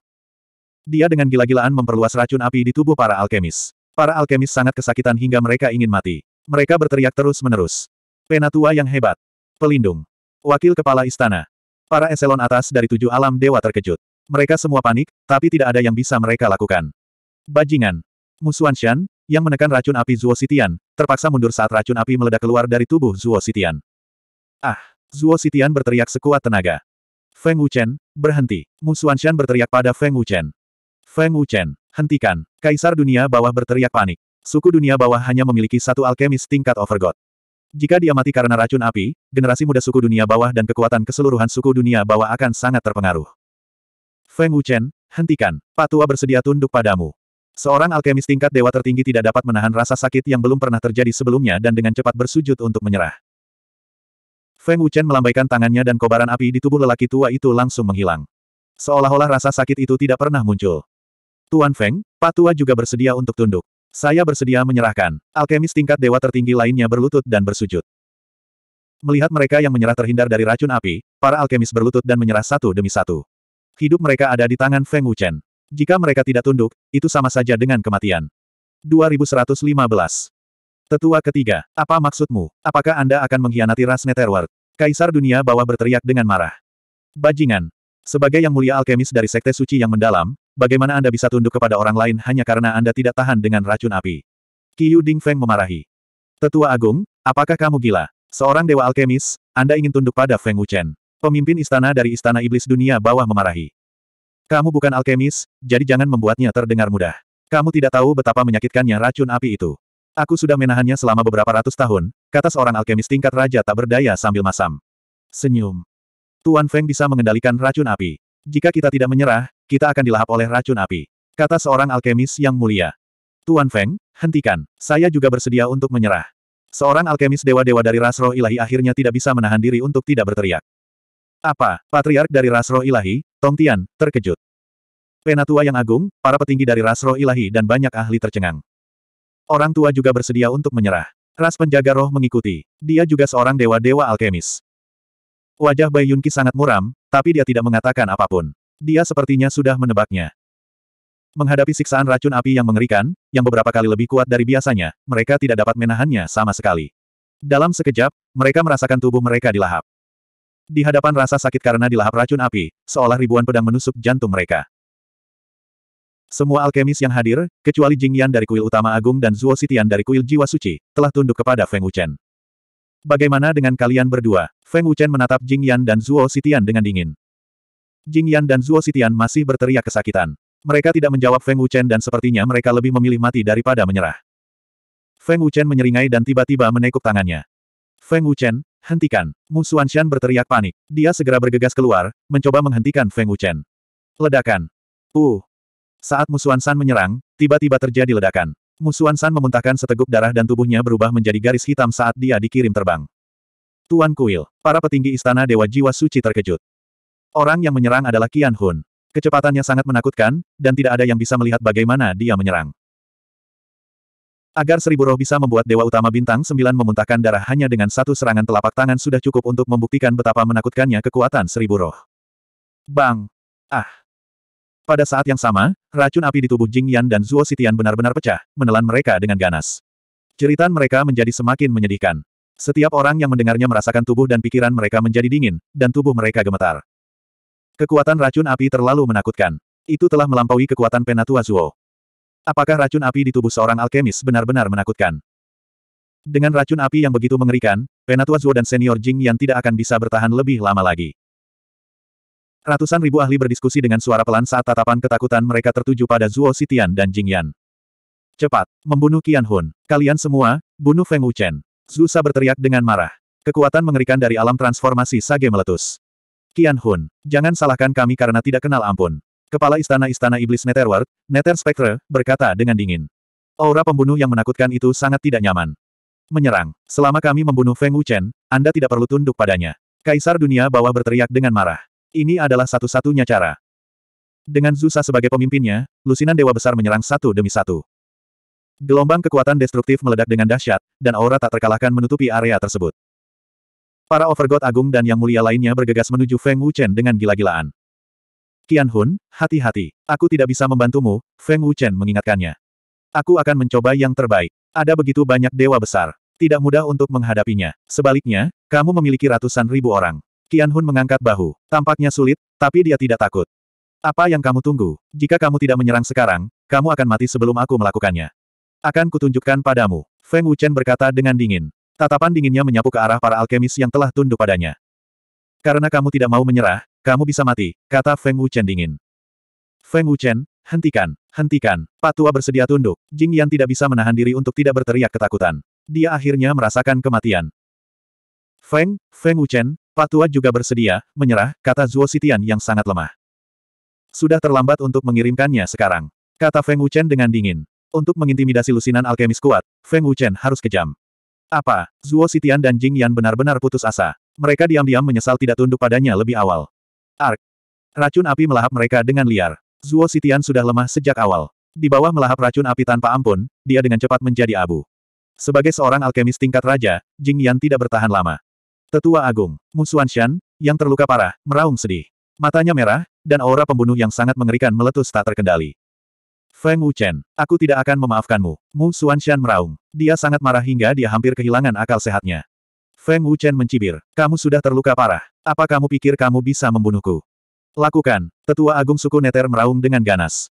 Dia dengan gila-gilaan memperluas racun api di tubuh para alkemis. Para alkemis sangat kesakitan hingga mereka ingin mati. Mereka berteriak terus-menerus. Penatua yang hebat. Pelindung. Wakil Kepala Istana. Para eselon atas dari tujuh alam dewa terkejut. Mereka semua panik, tapi tidak ada yang bisa mereka lakukan. Bajingan. Musuan Shan, yang menekan racun api Zuo Sitian, terpaksa mundur saat racun api meledak keluar dari tubuh Zuo Sitian. Ah! Zuo Sitian berteriak sekuat tenaga. Feng Wuchen, berhenti. Musuan Shan berteriak pada Feng Wuchen. Feng Wuchen, hentikan. Kaisar dunia bawah berteriak panik. Suku dunia bawah hanya memiliki satu alkemis tingkat overgod. Jika dia mati karena racun api, generasi muda suku dunia bawah dan kekuatan keseluruhan suku dunia bawah akan sangat terpengaruh. Feng Wuchen, hentikan. Patua bersedia tunduk padamu. Seorang alkemis tingkat dewa tertinggi tidak dapat menahan rasa sakit yang belum pernah terjadi sebelumnya dan dengan cepat bersujud untuk menyerah. Feng Wuchen melambaikan tangannya dan kobaran api di tubuh lelaki tua itu langsung menghilang. Seolah-olah rasa sakit itu tidak pernah muncul. Tuan Feng, Patua juga bersedia untuk tunduk. Saya bersedia menyerahkan. Alkemis tingkat dewa tertinggi lainnya berlutut dan bersujud. Melihat mereka yang menyerah terhindar dari racun api, para alkemis berlutut dan menyerah satu demi satu. Hidup mereka ada di tangan Feng Wuchen. Jika mereka tidak tunduk, itu sama saja dengan kematian. 2115. Tetua ketiga, apa maksudmu? Apakah Anda akan mengkhianati ras Netherworld? Kaisar dunia bawah berteriak dengan marah. Bajingan. Sebagai yang mulia alkemis dari Sekte Suci yang mendalam, Bagaimana Anda bisa tunduk kepada orang lain hanya karena Anda tidak tahan dengan racun api? Ding Feng memarahi. Tetua Agung, apakah kamu gila? Seorang dewa alkemis, Anda ingin tunduk pada Feng Wuchen. Pemimpin istana dari Istana Iblis Dunia Bawah memarahi. Kamu bukan alkemis, jadi jangan membuatnya terdengar mudah. Kamu tidak tahu betapa menyakitkannya racun api itu. Aku sudah menahannya selama beberapa ratus tahun, kata seorang alkemis tingkat raja tak berdaya sambil masam. Senyum. Tuan Feng bisa mengendalikan racun api. Jika kita tidak menyerah, kita akan dilahap oleh racun api. Kata seorang alkemis yang mulia. Tuan Feng, hentikan. Saya juga bersedia untuk menyerah. Seorang alkemis dewa-dewa dari rasro ilahi akhirnya tidak bisa menahan diri untuk tidak berteriak. Apa? Patriark dari rasro ilahi, Tong Tian, terkejut. Penatua yang agung, para petinggi dari rasro ilahi dan banyak ahli tercengang. Orang tua juga bersedia untuk menyerah. Ras penjaga roh mengikuti. Dia juga seorang dewa-dewa alkemis. Wajah Bai Yunqi sangat muram, tapi dia tidak mengatakan apapun. Dia sepertinya sudah menebaknya. Menghadapi siksaan racun api yang mengerikan, yang beberapa kali lebih kuat dari biasanya, mereka tidak dapat menahannya sama sekali. Dalam sekejap, mereka merasakan tubuh mereka dilahap. Di hadapan rasa sakit karena dilahap racun api, seolah ribuan pedang menusuk jantung mereka. Semua alkemis yang hadir, kecuali Jing Yan dari kuil utama agung dan Zuo Sitian dari kuil jiwa suci, telah tunduk kepada Feng Wuchen. Bagaimana dengan kalian berdua? Feng Wuchen menatap Jing Yan dan Zuo Sitian dengan dingin. Jing Yan dan Zuo Sitian masih berteriak kesakitan. Mereka tidak menjawab Feng Wuchen dan sepertinya mereka lebih memilih mati daripada menyerah. Feng Wuchen menyeringai dan tiba-tiba menekuk tangannya. Feng Wuchen, hentikan. Mu Shan berteriak panik. Dia segera bergegas keluar, mencoba menghentikan Feng Wuchen. Ledakan. Uh. Saat Mu Xuanshan menyerang, tiba-tiba terjadi ledakan. Musuan San memuntahkan seteguk darah dan tubuhnya berubah menjadi garis hitam saat dia dikirim terbang. Tuan Kuil, para petinggi Istana Dewa Jiwa Suci terkejut. Orang yang menyerang adalah Qian Hun. Kecepatannya sangat menakutkan, dan tidak ada yang bisa melihat bagaimana dia menyerang. Agar seribu roh bisa membuat Dewa Utama Bintang sembilan memuntahkan darah hanya dengan satu serangan telapak tangan sudah cukup untuk membuktikan betapa menakutkannya kekuatan seribu roh. Bang! Ah! Pada saat yang sama, Racun api di tubuh Jing Yan dan Zuo Sitian benar-benar pecah, menelan mereka dengan ganas. Ceritan mereka menjadi semakin menyedihkan. Setiap orang yang mendengarnya merasakan tubuh dan pikiran mereka menjadi dingin, dan tubuh mereka gemetar. Kekuatan racun api terlalu menakutkan. Itu telah melampaui kekuatan Penatua Zuo. Apakah racun api di tubuh seorang alkemis benar-benar menakutkan? Dengan racun api yang begitu mengerikan, Penatua Zuo dan senior Jing Yan tidak akan bisa bertahan lebih lama lagi. Ratusan ribu ahli berdiskusi dengan suara pelan saat tatapan ketakutan mereka tertuju pada Zuo Sitian dan Jing Yan. Cepat, membunuh Qian Hun. Kalian semua, bunuh Feng Wuchen. Zusa berteriak dengan marah. Kekuatan mengerikan dari alam transformasi sage meletus. Qian Hun, jangan salahkan kami karena tidak kenal ampun. Kepala istana-istana iblis Netherworld, Nether Spectre, berkata dengan dingin. Aura pembunuh yang menakutkan itu sangat tidak nyaman. Menyerang. Selama kami membunuh Feng Wuchen, Anda tidak perlu tunduk padanya. Kaisar dunia bawah berteriak dengan marah. Ini adalah satu-satunya cara. Dengan Zusa sebagai pemimpinnya, lusinan dewa besar menyerang satu demi satu. Gelombang kekuatan destruktif meledak dengan dahsyat, dan aura tak terkalahkan menutupi area tersebut. Para overgod agung dan yang mulia lainnya bergegas menuju Feng Wuchen dengan gila-gilaan. Qian Hun, hati-hati. Aku tidak bisa membantumu, Feng Wuchen mengingatkannya. Aku akan mencoba yang terbaik. Ada begitu banyak dewa besar. Tidak mudah untuk menghadapinya. Sebaliknya, kamu memiliki ratusan ribu orang. Qian Hun mengangkat bahu. Tampaknya sulit, tapi dia tidak takut. Apa yang kamu tunggu? Jika kamu tidak menyerang sekarang, kamu akan mati sebelum aku melakukannya. Akan kutunjukkan padamu. Feng Wuchen berkata dengan dingin. Tatapan dinginnya menyapu ke arah para alkemis yang telah tunduk padanya. Karena kamu tidak mau menyerah, kamu bisa mati, kata Feng Wuchen dingin. Feng Wuchen, hentikan, hentikan. Patua bersedia tunduk. Jing Yan tidak bisa menahan diri untuk tidak berteriak ketakutan. Dia akhirnya merasakan kematian. Feng, Feng Wuchen, Patua juga bersedia, menyerah, kata Zuo Sitian yang sangat lemah. Sudah terlambat untuk mengirimkannya sekarang. Kata Feng Wuchen dengan dingin. Untuk mengintimidasi lusinan alkemis kuat, Feng Wuchen harus kejam. Apa? Zuo Sitian dan Jing Yan benar-benar putus asa. Mereka diam-diam menyesal tidak tunduk padanya lebih awal. Ark. Racun api melahap mereka dengan liar. Zuo Sitian sudah lemah sejak awal. Di bawah melahap racun api tanpa ampun, dia dengan cepat menjadi abu. Sebagai seorang alkemis tingkat raja, Jing Yan tidak bertahan lama. Tetua Agung, Musuan Shan, yang terluka parah, meraung sedih. Matanya merah, dan aura pembunuh yang sangat mengerikan meletus tak terkendali. Feng Wuchen, aku tidak akan memaafkanmu. Mu Shan meraung. Dia sangat marah hingga dia hampir kehilangan akal sehatnya. Feng Wuchen mencibir. Kamu sudah terluka parah. Apa kamu pikir kamu bisa membunuhku? Lakukan. Tetua Agung Suku Neter meraung dengan ganas.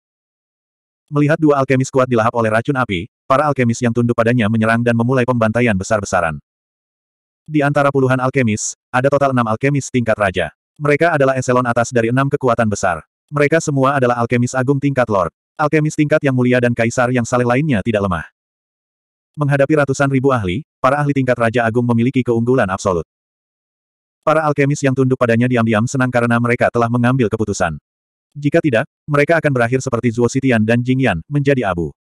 Melihat dua alkemis kuat dilahap oleh racun api, para alkemis yang tunduk padanya menyerang dan memulai pembantaian besar-besaran. Di antara puluhan alkemis, ada total enam alkemis tingkat raja. Mereka adalah eselon atas dari enam kekuatan besar. Mereka semua adalah alkemis agung tingkat lord. Alkemis tingkat yang mulia dan kaisar yang saleh lainnya tidak lemah. Menghadapi ratusan ribu ahli, para ahli tingkat raja agung memiliki keunggulan absolut. Para alkemis yang tunduk padanya diam-diam senang karena mereka telah mengambil keputusan. Jika tidak, mereka akan berakhir seperti Zuo Sitian dan Jing Yan menjadi abu.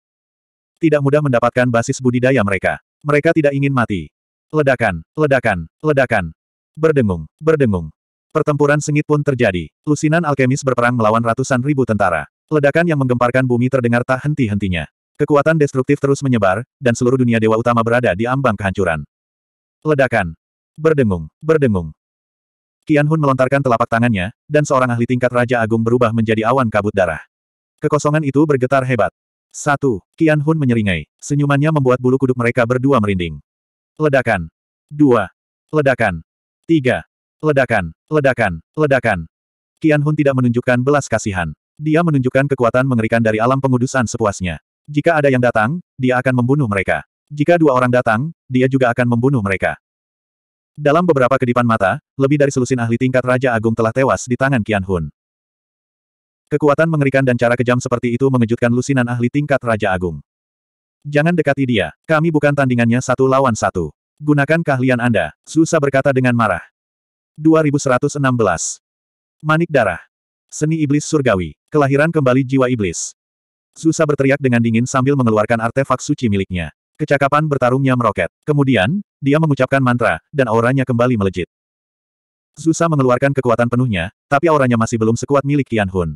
Tidak mudah mendapatkan basis budidaya mereka. Mereka tidak ingin mati. Ledakan, ledakan, ledakan. Berdengung, berdengung. Pertempuran sengit pun terjadi. Lusinan alkemis berperang melawan ratusan ribu tentara. Ledakan yang menggemparkan bumi terdengar tak henti-hentinya. Kekuatan destruktif terus menyebar, dan seluruh dunia dewa utama berada di ambang kehancuran. Ledakan. Berdengung, berdengung. Qian Hun melontarkan telapak tangannya, dan seorang ahli tingkat Raja Agung berubah menjadi awan kabut darah. Kekosongan itu bergetar hebat. Satu, Qian Hun menyeringai. Senyumannya membuat bulu kuduk mereka berdua merinding. Ledakan. Dua. Ledakan. Tiga. Ledakan. Ledakan. Ledakan. Qian Hun tidak menunjukkan belas kasihan. Dia menunjukkan kekuatan mengerikan dari alam pengudusan sepuasnya. Jika ada yang datang, dia akan membunuh mereka. Jika dua orang datang, dia juga akan membunuh mereka. Dalam beberapa kedipan mata, lebih dari selusin ahli tingkat Raja Agung telah tewas di tangan Qian Hun. Kekuatan mengerikan dan cara kejam seperti itu mengejutkan lusinan ahli tingkat Raja Agung. Jangan dekati dia. Kami bukan tandingannya satu lawan satu. Gunakan keahlian Anda, Susa berkata dengan marah. 2116. Manik Darah. Seni Iblis Surgawi. Kelahiran kembali jiwa iblis. Susa berteriak dengan dingin sambil mengeluarkan artefak suci miliknya. Kecakapan bertarungnya meroket. Kemudian, dia mengucapkan mantra, dan auranya kembali melejit. Susa mengeluarkan kekuatan penuhnya, tapi auranya masih belum sekuat milik Kian Hun.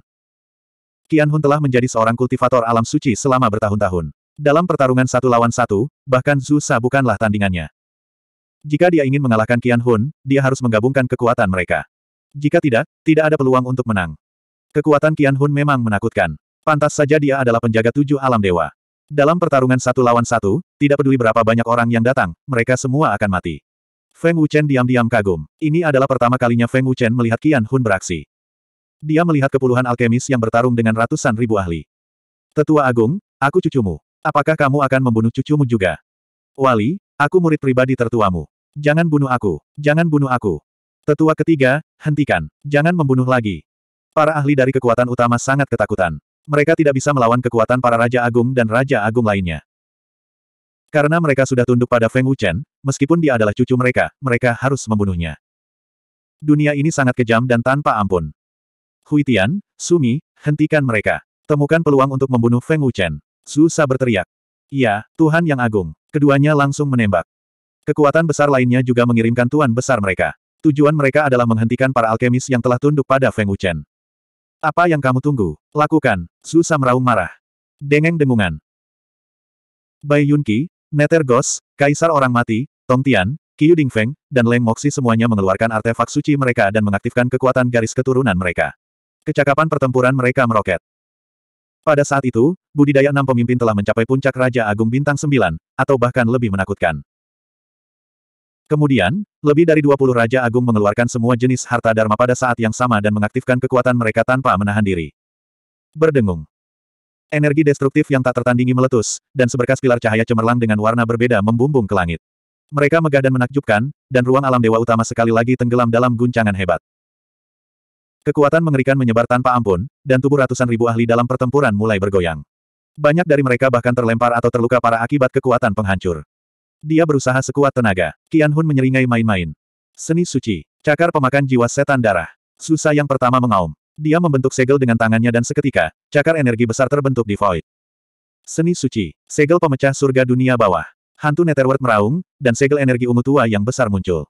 Kian Hun telah menjadi seorang kultivator alam suci selama bertahun-tahun. Dalam pertarungan satu lawan satu, bahkan Zhu Sa bukanlah tandingannya. Jika dia ingin mengalahkan Qian Hun, dia harus menggabungkan kekuatan mereka. Jika tidak, tidak ada peluang untuk menang. Kekuatan Qian Hun memang menakutkan. Pantas saja dia adalah penjaga tujuh alam dewa. Dalam pertarungan satu lawan satu, tidak peduli berapa banyak orang yang datang, mereka semua akan mati. Feng Wuchen diam-diam kagum. Ini adalah pertama kalinya Feng Wuchen melihat Qian Hun beraksi. Dia melihat kepuluhan alkemis yang bertarung dengan ratusan ribu ahli. Tetua Agung, aku cucumu. Apakah kamu akan membunuh cucumu juga? Wali, aku murid pribadi tertuamu. Jangan bunuh aku. Jangan bunuh aku. Tetua ketiga, hentikan. Jangan membunuh lagi. Para ahli dari kekuatan utama sangat ketakutan. Mereka tidak bisa melawan kekuatan para Raja Agung dan Raja Agung lainnya. Karena mereka sudah tunduk pada Feng Wuchen, meskipun dia adalah cucu mereka, mereka harus membunuhnya. Dunia ini sangat kejam dan tanpa ampun. Hui Tian, Sumi, hentikan mereka. Temukan peluang untuk membunuh Feng Wuchen. Zusa berteriak. "Ya, Tuhan yang agung. Keduanya langsung menembak. Kekuatan besar lainnya juga mengirimkan tuan besar mereka. Tujuan mereka adalah menghentikan para alkemis yang telah tunduk pada Feng Wuchen. Apa yang kamu tunggu? Lakukan. Zusa meraung marah. Dengeng dengungan. Bai Yunqi, Neter Gos, Kaisar Orang Mati, Tong Tian, Qiu Dingfeng, dan Leng Moxi semuanya mengeluarkan artefak suci mereka dan mengaktifkan kekuatan garis keturunan mereka. Kecakapan pertempuran mereka meroket. Pada saat itu, budidaya enam pemimpin telah mencapai puncak Raja Agung Bintang sembilan, atau bahkan lebih menakutkan. Kemudian, lebih dari 20 Raja Agung mengeluarkan semua jenis harta dharma pada saat yang sama dan mengaktifkan kekuatan mereka tanpa menahan diri. Berdengung. Energi destruktif yang tak tertandingi meletus, dan seberkas pilar cahaya cemerlang dengan warna berbeda membumbung ke langit. Mereka megah dan menakjubkan, dan ruang alam dewa utama sekali lagi tenggelam dalam guncangan hebat. Kekuatan mengerikan menyebar tanpa ampun, dan tubuh ratusan ribu ahli dalam pertempuran mulai bergoyang. Banyak dari mereka bahkan terlempar atau terluka para akibat kekuatan penghancur. Dia berusaha sekuat tenaga. Qian Hun menyeringai main-main. Seni suci. Cakar pemakan jiwa setan darah. Susa yang pertama mengaum. Dia membentuk segel dengan tangannya dan seketika, cakar energi besar terbentuk di void. Seni suci. Segel pemecah surga dunia bawah. Hantu Netherworld meraung, dan segel energi ungu tua yang besar muncul.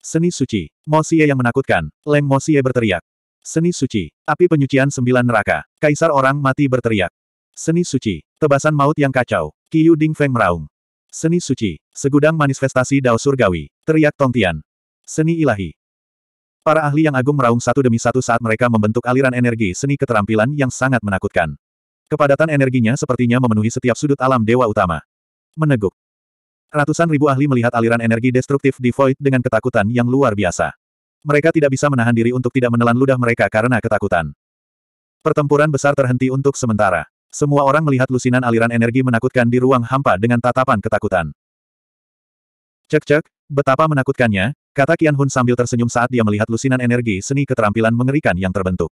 Seni suci. Mosie yang menakutkan. Leng Mosie berteriak. Seni suci. Api penyucian sembilan neraka. Kaisar orang mati berteriak. Seni suci. Tebasan maut yang kacau. Kiyu Ding Feng meraung. Seni suci. Segudang manifestasi dao surgawi. Teriak Tong Tian. Seni ilahi. Para ahli yang agung meraung satu demi satu saat mereka membentuk aliran energi seni keterampilan yang sangat menakutkan. Kepadatan energinya sepertinya memenuhi setiap sudut alam dewa utama. Meneguk. Ratusan ribu ahli melihat aliran energi destruktif di Void dengan ketakutan yang luar biasa. Mereka tidak bisa menahan diri untuk tidak menelan ludah mereka karena ketakutan. Pertempuran besar terhenti untuk sementara. Semua orang melihat lusinan aliran energi menakutkan di ruang hampa dengan tatapan ketakutan. Cek-cek, betapa menakutkannya, kata Kian Hun sambil tersenyum saat dia melihat lusinan energi seni keterampilan mengerikan yang terbentuk.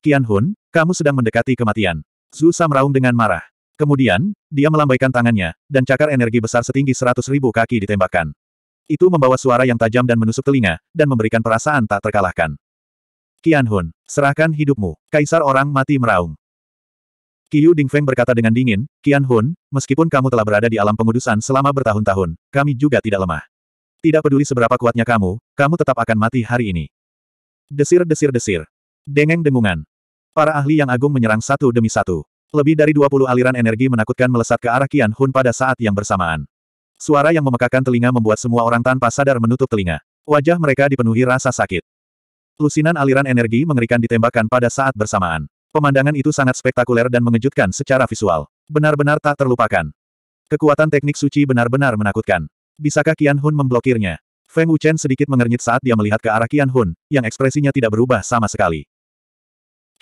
Kian Hun, kamu sedang mendekati kematian. Zhu Sam meraung dengan marah. Kemudian, dia melambaikan tangannya, dan cakar energi besar setinggi seratus ribu kaki ditembakkan. Itu membawa suara yang tajam dan menusuk telinga, dan memberikan perasaan tak terkalahkan. Kian Hun, serahkan hidupmu, kaisar orang mati meraung. Qiu Dingfeng berkata dengan dingin, Kian Hun, meskipun kamu telah berada di alam pengudusan selama bertahun-tahun, kami juga tidak lemah. Tidak peduli seberapa kuatnya kamu, kamu tetap akan mati hari ini. Desir-desir-desir. Dengeng-dengungan. Para ahli yang agung menyerang satu demi satu. Lebih dari 20 aliran energi menakutkan melesat ke arah Kian Hun pada saat yang bersamaan. Suara yang memekakan telinga membuat semua orang tanpa sadar menutup telinga. Wajah mereka dipenuhi rasa sakit. Lusinan aliran energi mengerikan ditembakkan pada saat bersamaan. Pemandangan itu sangat spektakuler dan mengejutkan secara visual. Benar-benar tak terlupakan. Kekuatan teknik suci benar-benar menakutkan. Bisakah Kian Hun memblokirnya? Feng Wuchen sedikit mengernyit saat dia melihat ke arah Kian Hun, yang ekspresinya tidak berubah sama sekali.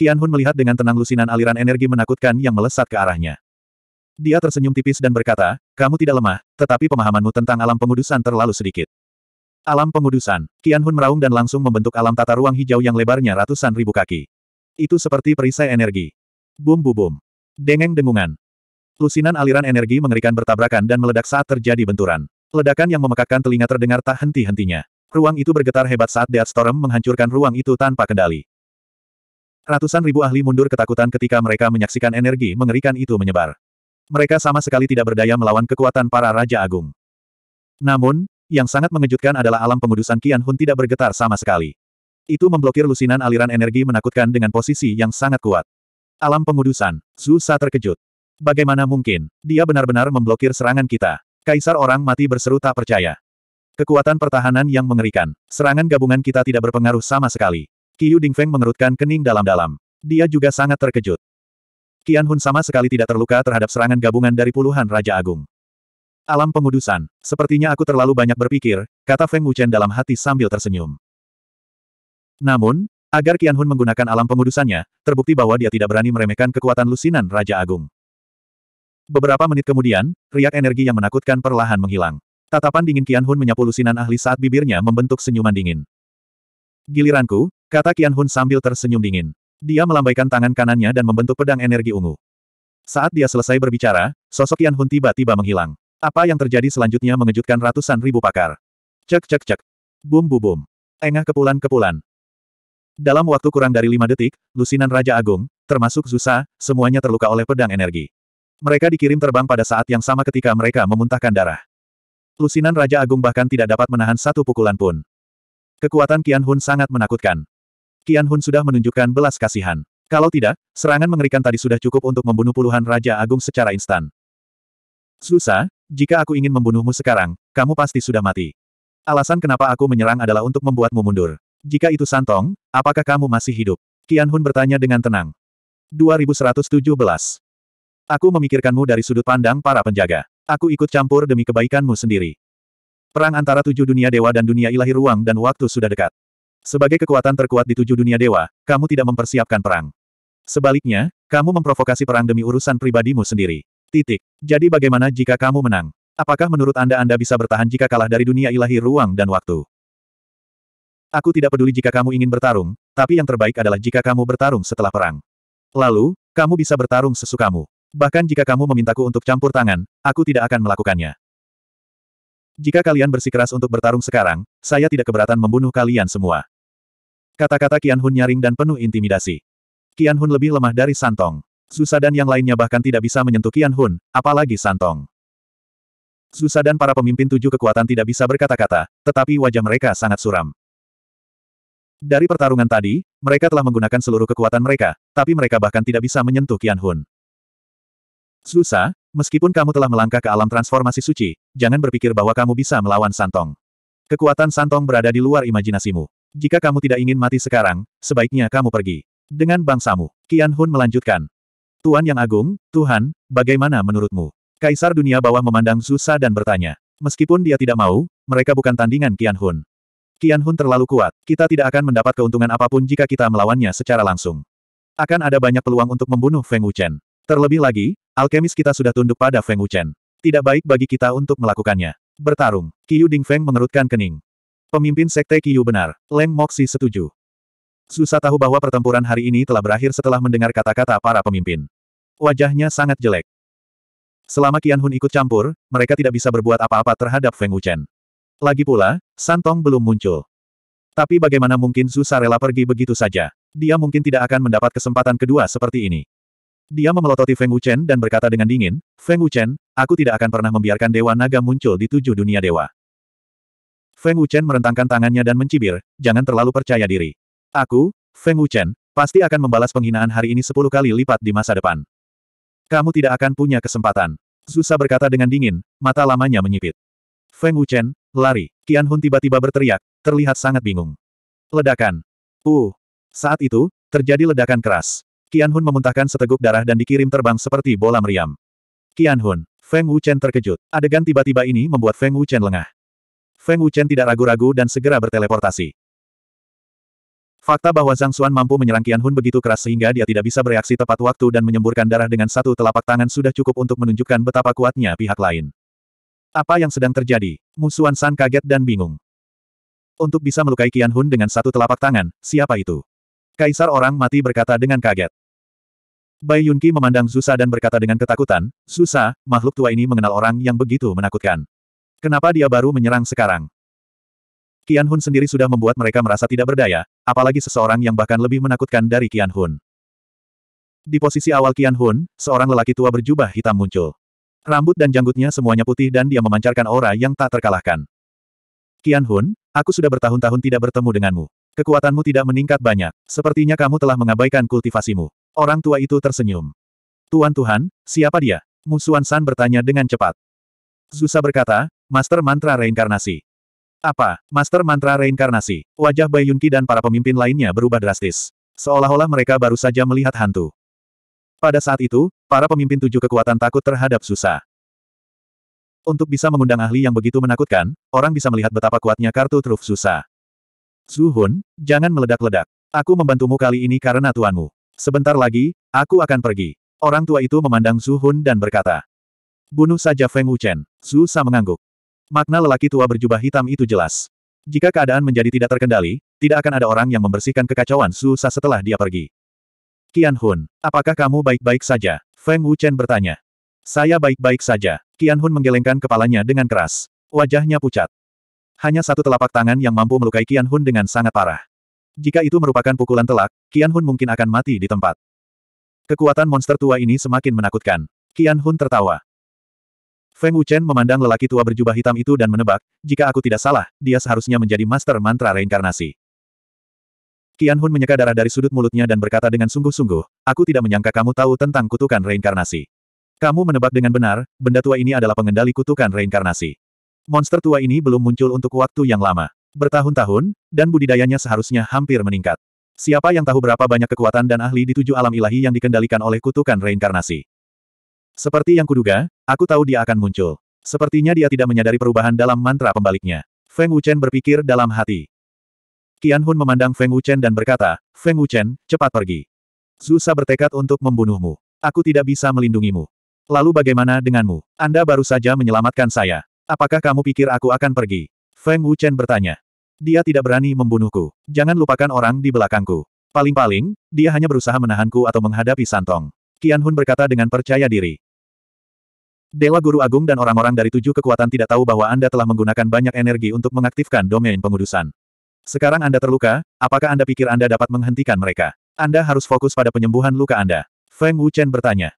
Kian Hun melihat dengan tenang lusinan aliran energi menakutkan yang melesat ke arahnya. Dia tersenyum tipis dan berkata, kamu tidak lemah, tetapi pemahamanmu tentang alam pengudusan terlalu sedikit. Alam pengudusan, Qian Hun meraung dan langsung membentuk alam tata ruang hijau yang lebarnya ratusan ribu kaki. Itu seperti perisai energi. Bum bu bum. Dengeng dengungan. Lusinan aliran energi mengerikan bertabrakan dan meledak saat terjadi benturan. Ledakan yang memekakkan telinga terdengar tak henti-hentinya. Ruang itu bergetar hebat saat Death Storm menghancurkan ruang itu tanpa kendali. Ratusan ribu ahli mundur ketakutan ketika mereka menyaksikan energi mengerikan itu menyebar. Mereka sama sekali tidak berdaya melawan kekuatan para Raja Agung. Namun, yang sangat mengejutkan adalah alam pengudusan Qian Hun tidak bergetar sama sekali. Itu memblokir lusinan aliran energi menakutkan dengan posisi yang sangat kuat. Alam pengudusan, Zhu Sa terkejut. Bagaimana mungkin, dia benar-benar memblokir serangan kita. Kaisar orang mati berseru tak percaya. Kekuatan pertahanan yang mengerikan. Serangan gabungan kita tidak berpengaruh sama sekali. Qiu Dingfeng mengerutkan kening dalam-dalam. Dia juga sangat terkejut. Qian Hun sama sekali tidak terluka terhadap serangan gabungan dari puluhan Raja Agung. Alam pengudusan, sepertinya aku terlalu banyak berpikir, kata Feng Wuchen dalam hati sambil tersenyum. Namun, agar Qian Hun menggunakan alam pengudusannya, terbukti bahwa dia tidak berani meremehkan kekuatan lusinan Raja Agung. Beberapa menit kemudian, riak energi yang menakutkan perlahan menghilang. Tatapan dingin Qian Hun menyapu lusinan ahli saat bibirnya membentuk senyuman dingin. Giliranku, kata Qian Hun sambil tersenyum dingin. Dia melambaikan tangan kanannya dan membentuk pedang energi ungu. Saat dia selesai berbicara, sosok Yan Hun tiba-tiba menghilang. Apa yang terjadi selanjutnya mengejutkan ratusan ribu pakar. Cek cek cek. Bum bu bum. Engah kepulan-kepulan. Dalam waktu kurang dari lima detik, lusinan Raja Agung, termasuk Zusa, semuanya terluka oleh pedang energi. Mereka dikirim terbang pada saat yang sama ketika mereka memuntahkan darah. Lusinan Raja Agung bahkan tidak dapat menahan satu pukulan pun. Kekuatan Qian Hun sangat menakutkan. Kian Hun sudah menunjukkan belas kasihan. Kalau tidak, serangan mengerikan tadi sudah cukup untuk membunuh puluhan Raja Agung secara instan. Susa, jika aku ingin membunuhmu sekarang, kamu pasti sudah mati. Alasan kenapa aku menyerang adalah untuk membuatmu mundur. Jika itu Santong, apakah kamu masih hidup? Kian Hun bertanya dengan tenang. 2117. Aku memikirkanmu dari sudut pandang para penjaga. Aku ikut campur demi kebaikanmu sendiri. Perang antara tujuh dunia dewa dan dunia ilahi ruang dan waktu sudah dekat. Sebagai kekuatan terkuat di tujuh dunia dewa, kamu tidak mempersiapkan perang. Sebaliknya, kamu memprovokasi perang demi urusan pribadimu sendiri. Titik. Jadi bagaimana jika kamu menang? Apakah menurut Anda Anda bisa bertahan jika kalah dari dunia ilahi ruang dan waktu? Aku tidak peduli jika kamu ingin bertarung, tapi yang terbaik adalah jika kamu bertarung setelah perang. Lalu, kamu bisa bertarung sesukamu. Bahkan jika kamu memintaku untuk campur tangan, aku tidak akan melakukannya. Jika kalian bersikeras untuk bertarung sekarang, saya tidak keberatan membunuh kalian semua. Kata-kata Kian Hun nyaring dan penuh intimidasi. Kian Hun lebih lemah dari Santong. Susa dan yang lainnya bahkan tidak bisa menyentuh Kian Hun, apalagi Santong. Susa dan para pemimpin tujuh kekuatan tidak bisa berkata-kata, tetapi wajah mereka sangat suram. Dari pertarungan tadi, mereka telah menggunakan seluruh kekuatan mereka, tapi mereka bahkan tidak bisa menyentuh Kian Hun. Susa, meskipun kamu telah melangkah ke alam transformasi suci, jangan berpikir bahwa kamu bisa melawan Santong. Kekuatan Santong berada di luar imajinasimu jika kamu tidak ingin mati sekarang, sebaiknya kamu pergi. Dengan bangsamu, Qian Hun melanjutkan. Tuan Yang Agung, Tuhan, bagaimana menurutmu? Kaisar dunia bawah memandang susah dan bertanya. Meskipun dia tidak mau, mereka bukan tandingan Qian Hun. Qian Hun terlalu kuat, kita tidak akan mendapat keuntungan apapun jika kita melawannya secara langsung. Akan ada banyak peluang untuk membunuh Feng Wuchen. Terlebih lagi, alkemis kita sudah tunduk pada Feng Wuchen. Tidak baik bagi kita untuk melakukannya. Bertarung, Qiu Feng mengerutkan kening. Pemimpin Sekte Kiyu benar. Leng Moxi setuju. Susah tahu bahwa pertempuran hari ini telah berakhir setelah mendengar kata-kata para pemimpin. Wajahnya sangat jelek. Selama Qian Hun ikut campur, mereka tidak bisa berbuat apa-apa terhadap Feng Wuchen. Lagi pula, Santong belum muncul. Tapi bagaimana mungkin Susa rela pergi begitu saja? Dia mungkin tidak akan mendapat kesempatan kedua seperti ini. Dia memelototi Feng Wuchen dan berkata dengan dingin, Feng Wuchen, aku tidak akan pernah membiarkan Dewa Naga muncul di tujuh dunia dewa. Feng Wuchen merentangkan tangannya dan mencibir, jangan terlalu percaya diri. Aku, Feng Wuchen, pasti akan membalas penghinaan hari ini sepuluh kali lipat di masa depan. Kamu tidak akan punya kesempatan. Zusa berkata dengan dingin, mata lamanya menyipit. Feng Wuchen, lari. Qian Hun tiba-tiba berteriak, terlihat sangat bingung. Ledakan. Uh. Saat itu, terjadi ledakan keras. Qian Hun memuntahkan seteguk darah dan dikirim terbang seperti bola meriam. Qian Hun, Feng Wuchen terkejut. Adegan tiba-tiba ini membuat Feng Wuchen lengah. Feng Wuchen tidak ragu-ragu dan segera berteleportasi. Fakta bahwa Zhang Xuan mampu menyerang Qian Hun begitu keras sehingga dia tidak bisa bereaksi tepat waktu dan menyemburkan darah dengan satu telapak tangan sudah cukup untuk menunjukkan betapa kuatnya pihak lain. Apa yang sedang terjadi? Musuan San kaget dan bingung. Untuk bisa melukai Qian Hun dengan satu telapak tangan, siapa itu? Kaisar orang mati berkata dengan kaget. Bai Yunqi memandang Zusa dan berkata dengan ketakutan, Zusa, makhluk tua ini mengenal orang yang begitu menakutkan. Kenapa dia baru menyerang sekarang? Kian Hun sendiri sudah membuat mereka merasa tidak berdaya, apalagi seseorang yang bahkan lebih menakutkan dari Kian Hun. Di posisi awal Kian Hun, seorang lelaki tua berjubah hitam muncul. Rambut dan janggutnya semuanya putih dan dia memancarkan aura yang tak terkalahkan. Kian Hun, aku sudah bertahun-tahun tidak bertemu denganmu. Kekuatanmu tidak meningkat banyak. Sepertinya kamu telah mengabaikan kultivasimu. Orang tua itu tersenyum. Tuan-tuhan, siapa dia? Musuan San bertanya dengan cepat. Zusa berkata, Master Mantra Reinkarnasi. Apa? Master Mantra Reinkarnasi. Wajah Bai Yunqi dan para pemimpin lainnya berubah drastis. Seolah-olah mereka baru saja melihat hantu. Pada saat itu, para pemimpin tujuh kekuatan takut terhadap Susa. Untuk bisa mengundang ahli yang begitu menakutkan, orang bisa melihat betapa kuatnya kartu truf Susa. Zuhun, jangan meledak-ledak. Aku membantumu kali ini karena tuanmu. Sebentar lagi, aku akan pergi. Orang tua itu memandang Zuhun dan berkata. Bunuh saja Feng Wuchen. Susa mengangguk. Makna lelaki tua berjubah hitam itu jelas. Jika keadaan menjadi tidak terkendali, tidak akan ada orang yang membersihkan kekacauan susah setelah dia pergi. Kian Hun, apakah kamu baik-baik saja? Feng Wuchen bertanya. Saya baik-baik saja. Kian Hun menggelengkan kepalanya dengan keras. Wajahnya pucat. Hanya satu telapak tangan yang mampu melukai Kian Hun dengan sangat parah. Jika itu merupakan pukulan telak, Kian Hun mungkin akan mati di tempat. Kekuatan monster tua ini semakin menakutkan. Kian Hun tertawa. Feng Wuchen memandang lelaki tua berjubah hitam itu dan menebak, jika aku tidak salah, dia seharusnya menjadi master mantra reinkarnasi. Qian Hun menyeka darah dari sudut mulutnya dan berkata dengan sungguh-sungguh, aku tidak menyangka kamu tahu tentang kutukan reinkarnasi. Kamu menebak dengan benar, benda tua ini adalah pengendali kutukan reinkarnasi. Monster tua ini belum muncul untuk waktu yang lama. Bertahun-tahun, dan budidayanya seharusnya hampir meningkat. Siapa yang tahu berapa banyak kekuatan dan ahli di tujuh alam ilahi yang dikendalikan oleh kutukan reinkarnasi? Seperti yang kuduga, Aku tahu dia akan muncul. Sepertinya dia tidak menyadari perubahan dalam mantra pembaliknya. Feng Wuchen berpikir dalam hati. Qian Hun memandang Feng Wuchen dan berkata, Feng Wuchen, cepat pergi. Zusa bertekad untuk membunuhmu. Aku tidak bisa melindungimu. Lalu bagaimana denganmu? Anda baru saja menyelamatkan saya. Apakah kamu pikir aku akan pergi? Feng Wuchen bertanya. Dia tidak berani membunuhku. Jangan lupakan orang di belakangku. Paling-paling, dia hanya berusaha menahanku atau menghadapi Santong. Qian Hun berkata dengan percaya diri. Dewa Guru Agung dan orang-orang dari tujuh kekuatan tidak tahu bahwa Anda telah menggunakan banyak energi untuk mengaktifkan domain pengudusan. Sekarang Anda terluka, apakah Anda pikir Anda dapat menghentikan mereka? Anda harus fokus pada penyembuhan luka Anda. Feng Wuchen bertanya.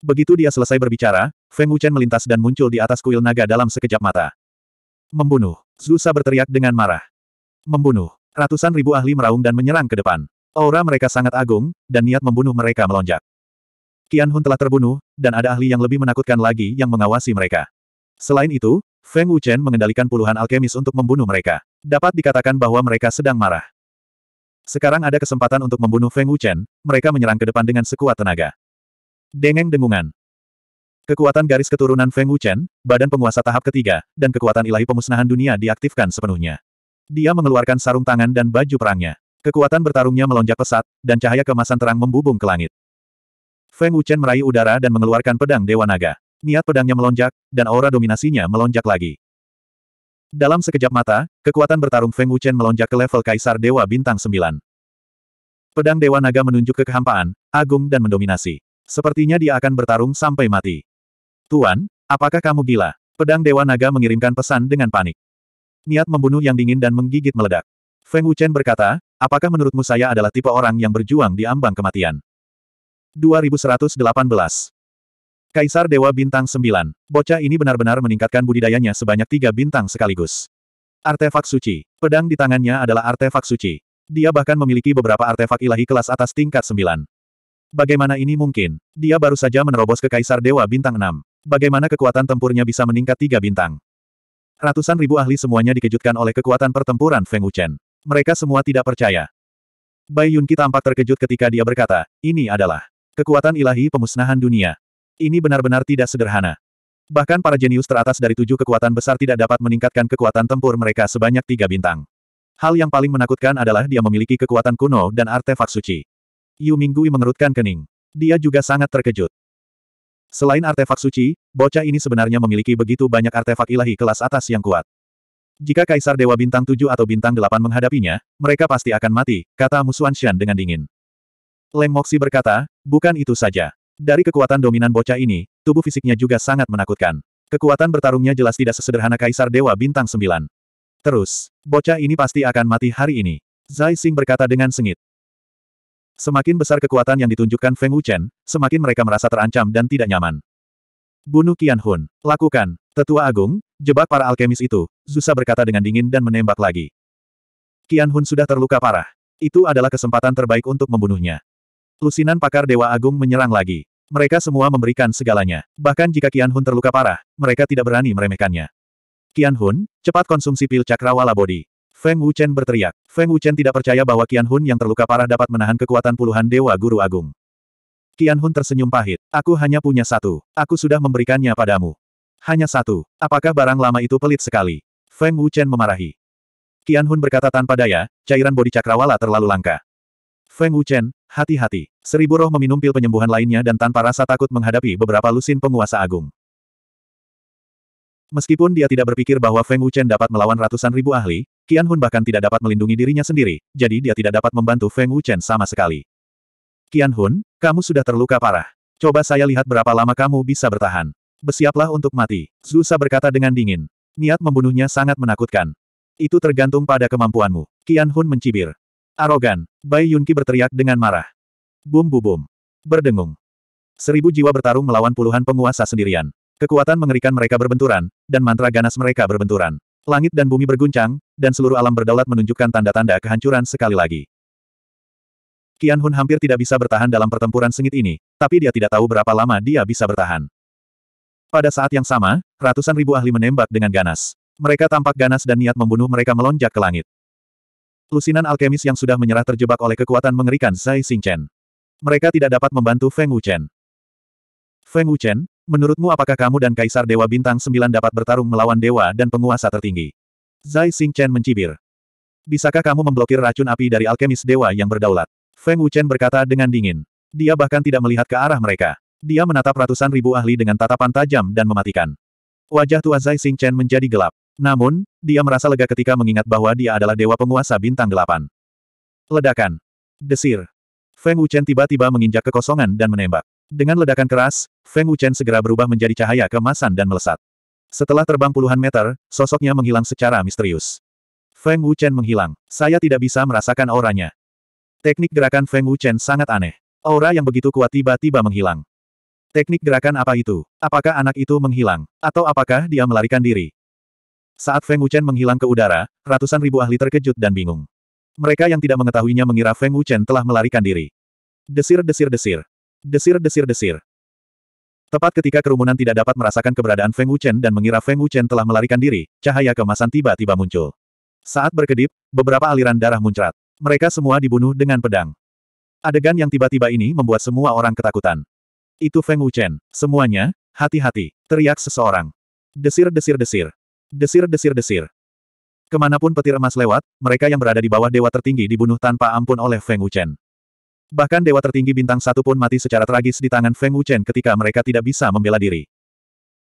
Begitu dia selesai berbicara, Feng Wuchen melintas dan muncul di atas kuil naga dalam sekejap mata. Membunuh. Zusa berteriak dengan marah. Membunuh. Ratusan ribu ahli meraung dan menyerang ke depan. Aura mereka sangat agung, dan niat membunuh mereka melonjak. Qian Hun telah terbunuh, dan ada ahli yang lebih menakutkan lagi yang mengawasi mereka. Selain itu, Feng Wuchen mengendalikan puluhan alkemis untuk membunuh mereka. Dapat dikatakan bahwa mereka sedang marah. Sekarang ada kesempatan untuk membunuh Feng Wuchen, mereka menyerang ke depan dengan sekuat tenaga. Dengeng dengungan. Kekuatan garis keturunan Feng Wuchen, badan penguasa tahap ketiga, dan kekuatan ilahi pemusnahan dunia diaktifkan sepenuhnya. Dia mengeluarkan sarung tangan dan baju perangnya. Kekuatan bertarungnya melonjak pesat, dan cahaya kemasan terang membubung ke langit. Feng Wuchen meraih udara dan mengeluarkan pedang Dewa Naga. Niat pedangnya melonjak, dan aura dominasinya melonjak lagi. Dalam sekejap mata, kekuatan bertarung Feng Wuchen melonjak ke level Kaisar Dewa Bintang 9. Pedang Dewa Naga menunjuk ke kehampaan, agung dan mendominasi. Sepertinya dia akan bertarung sampai mati. Tuan, apakah kamu gila? Pedang Dewa Naga mengirimkan pesan dengan panik. Niat membunuh yang dingin dan menggigit meledak. Feng Wuchen berkata, apakah menurutmu saya adalah tipe orang yang berjuang di ambang kematian? 2118. Kaisar Dewa Bintang 9. Bocah ini benar-benar meningkatkan budidayanya sebanyak tiga bintang sekaligus. Artefak suci. Pedang di tangannya adalah artefak suci. Dia bahkan memiliki beberapa artefak ilahi kelas atas tingkat 9. Bagaimana ini mungkin? Dia baru saja menerobos ke Kaisar Dewa Bintang 6. Bagaimana kekuatan tempurnya bisa meningkat tiga bintang? Ratusan ribu ahli semuanya dikejutkan oleh kekuatan pertempuran Feng Wuchen. Mereka semua tidak percaya. Bai Yunqi tampak terkejut ketika dia berkata, ini adalah Kekuatan ilahi pemusnahan dunia. Ini benar-benar tidak sederhana. Bahkan para jenius teratas dari tujuh kekuatan besar tidak dapat meningkatkan kekuatan tempur mereka sebanyak tiga bintang. Hal yang paling menakutkan adalah dia memiliki kekuatan kuno dan artefak suci. Yu Minggui mengerutkan kening. Dia juga sangat terkejut. Selain artefak suci, bocah ini sebenarnya memiliki begitu banyak artefak ilahi kelas atas yang kuat. Jika Kaisar Dewa Bintang 7 atau Bintang 8 menghadapinya, mereka pasti akan mati, kata Musuan Shan dengan dingin. Leng Moxi berkata, bukan itu saja. Dari kekuatan dominan bocah ini, tubuh fisiknya juga sangat menakutkan. Kekuatan bertarungnya jelas tidak sesederhana Kaisar Dewa Bintang 9. Terus, bocah ini pasti akan mati hari ini. Zai Xing berkata dengan sengit. Semakin besar kekuatan yang ditunjukkan Feng Wuchen, semakin mereka merasa terancam dan tidak nyaman. Bunuh Qian Hun. Lakukan. Tetua Agung, jebak para alkemis itu, Zusa berkata dengan dingin dan menembak lagi. Qian Hun sudah terluka parah. Itu adalah kesempatan terbaik untuk membunuhnya. Lusinan pakar Dewa Agung menyerang lagi. Mereka semua memberikan segalanya. Bahkan jika Kian Hun terluka parah, mereka tidak berani meremehkannya. Kian Hun, cepat konsumsi pil cakrawala bodi. Feng Wuchen berteriak. Feng Wuchen tidak percaya bahwa Kian Hun yang terluka parah dapat menahan kekuatan puluhan Dewa Guru Agung. Kian Hun tersenyum pahit. Aku hanya punya satu. Aku sudah memberikannya padamu. Hanya satu. Apakah barang lama itu pelit sekali? Feng Wuchen memarahi. Kian Hun berkata tanpa daya, cairan bodi cakrawala terlalu langka. Feng Wuchen, hati-hati. Seribu roh meminum pil penyembuhan lainnya dan tanpa rasa takut menghadapi beberapa lusin penguasa agung. Meskipun dia tidak berpikir bahwa Feng Wuchen dapat melawan ratusan ribu ahli, Qian Hun bahkan tidak dapat melindungi dirinya sendiri, jadi dia tidak dapat membantu Feng Wuchen sama sekali. Qian Hun, kamu sudah terluka parah. Coba saya lihat berapa lama kamu bisa bertahan. Bersiaplah untuk mati, Zusa berkata dengan dingin. Niat membunuhnya sangat menakutkan. Itu tergantung pada kemampuanmu. Qian Hun mencibir. Arogan, Bai Yunqi berteriak dengan marah. Bum bu bum. Berdengung. Seribu jiwa bertarung melawan puluhan penguasa sendirian. Kekuatan mengerikan mereka berbenturan, dan mantra ganas mereka berbenturan. Langit dan bumi berguncang, dan seluruh alam berdaulat menunjukkan tanda-tanda kehancuran sekali lagi. Qian Hun hampir tidak bisa bertahan dalam pertempuran sengit ini, tapi dia tidak tahu berapa lama dia bisa bertahan. Pada saat yang sama, ratusan ribu ahli menembak dengan ganas. Mereka tampak ganas dan niat membunuh mereka melonjak ke langit. Lusinan alkemis yang sudah menyerah terjebak oleh kekuatan mengerikan Zai Xingchen. Mereka tidak dapat membantu Feng Wuchen. Feng Wuchen, menurutmu apakah kamu dan Kaisar Dewa Bintang Sembilan dapat bertarung melawan Dewa dan penguasa tertinggi? Zai Xingchen mencibir. Bisakah kamu memblokir racun api dari alkemis Dewa yang berdaulat? Feng Wuchen berkata dengan dingin. Dia bahkan tidak melihat ke arah mereka. Dia menatap ratusan ribu ahli dengan tatapan tajam dan mematikan. Wajah tua Zai Xingchen menjadi gelap. Namun, dia merasa lega ketika mengingat bahwa dia adalah dewa penguasa bintang delapan. Ledakan. Desir. Feng Wuchen tiba-tiba menginjak kekosongan dan menembak. Dengan ledakan keras, Feng Wuchen segera berubah menjadi cahaya kemasan dan melesat. Setelah terbang puluhan meter, sosoknya menghilang secara misterius. Feng Wuchen menghilang. Saya tidak bisa merasakan auranya. Teknik gerakan Feng Wuchen sangat aneh. Aura yang begitu kuat tiba-tiba menghilang. Teknik gerakan apa itu? Apakah anak itu menghilang? Atau apakah dia melarikan diri? Saat Feng Wuchen menghilang ke udara, ratusan ribu ahli terkejut dan bingung. Mereka yang tidak mengetahuinya mengira Feng Wuchen telah melarikan diri. Desir desir desir. Desir desir desir. Tepat ketika kerumunan tidak dapat merasakan keberadaan Feng Wuchen dan mengira Feng Wuchen telah melarikan diri, cahaya kemasan tiba-tiba muncul. Saat berkedip, beberapa aliran darah muncrat. Mereka semua dibunuh dengan pedang. Adegan yang tiba-tiba ini membuat semua orang ketakutan. Itu Feng Wuchen. Semuanya, hati-hati, teriak seseorang. Desir desir desir. Desir-desir-desir. Kemanapun petir emas lewat, mereka yang berada di bawah dewa tertinggi dibunuh tanpa ampun oleh Feng Wuchen. Bahkan dewa tertinggi bintang satu pun mati secara tragis di tangan Feng Wuchen ketika mereka tidak bisa membela diri.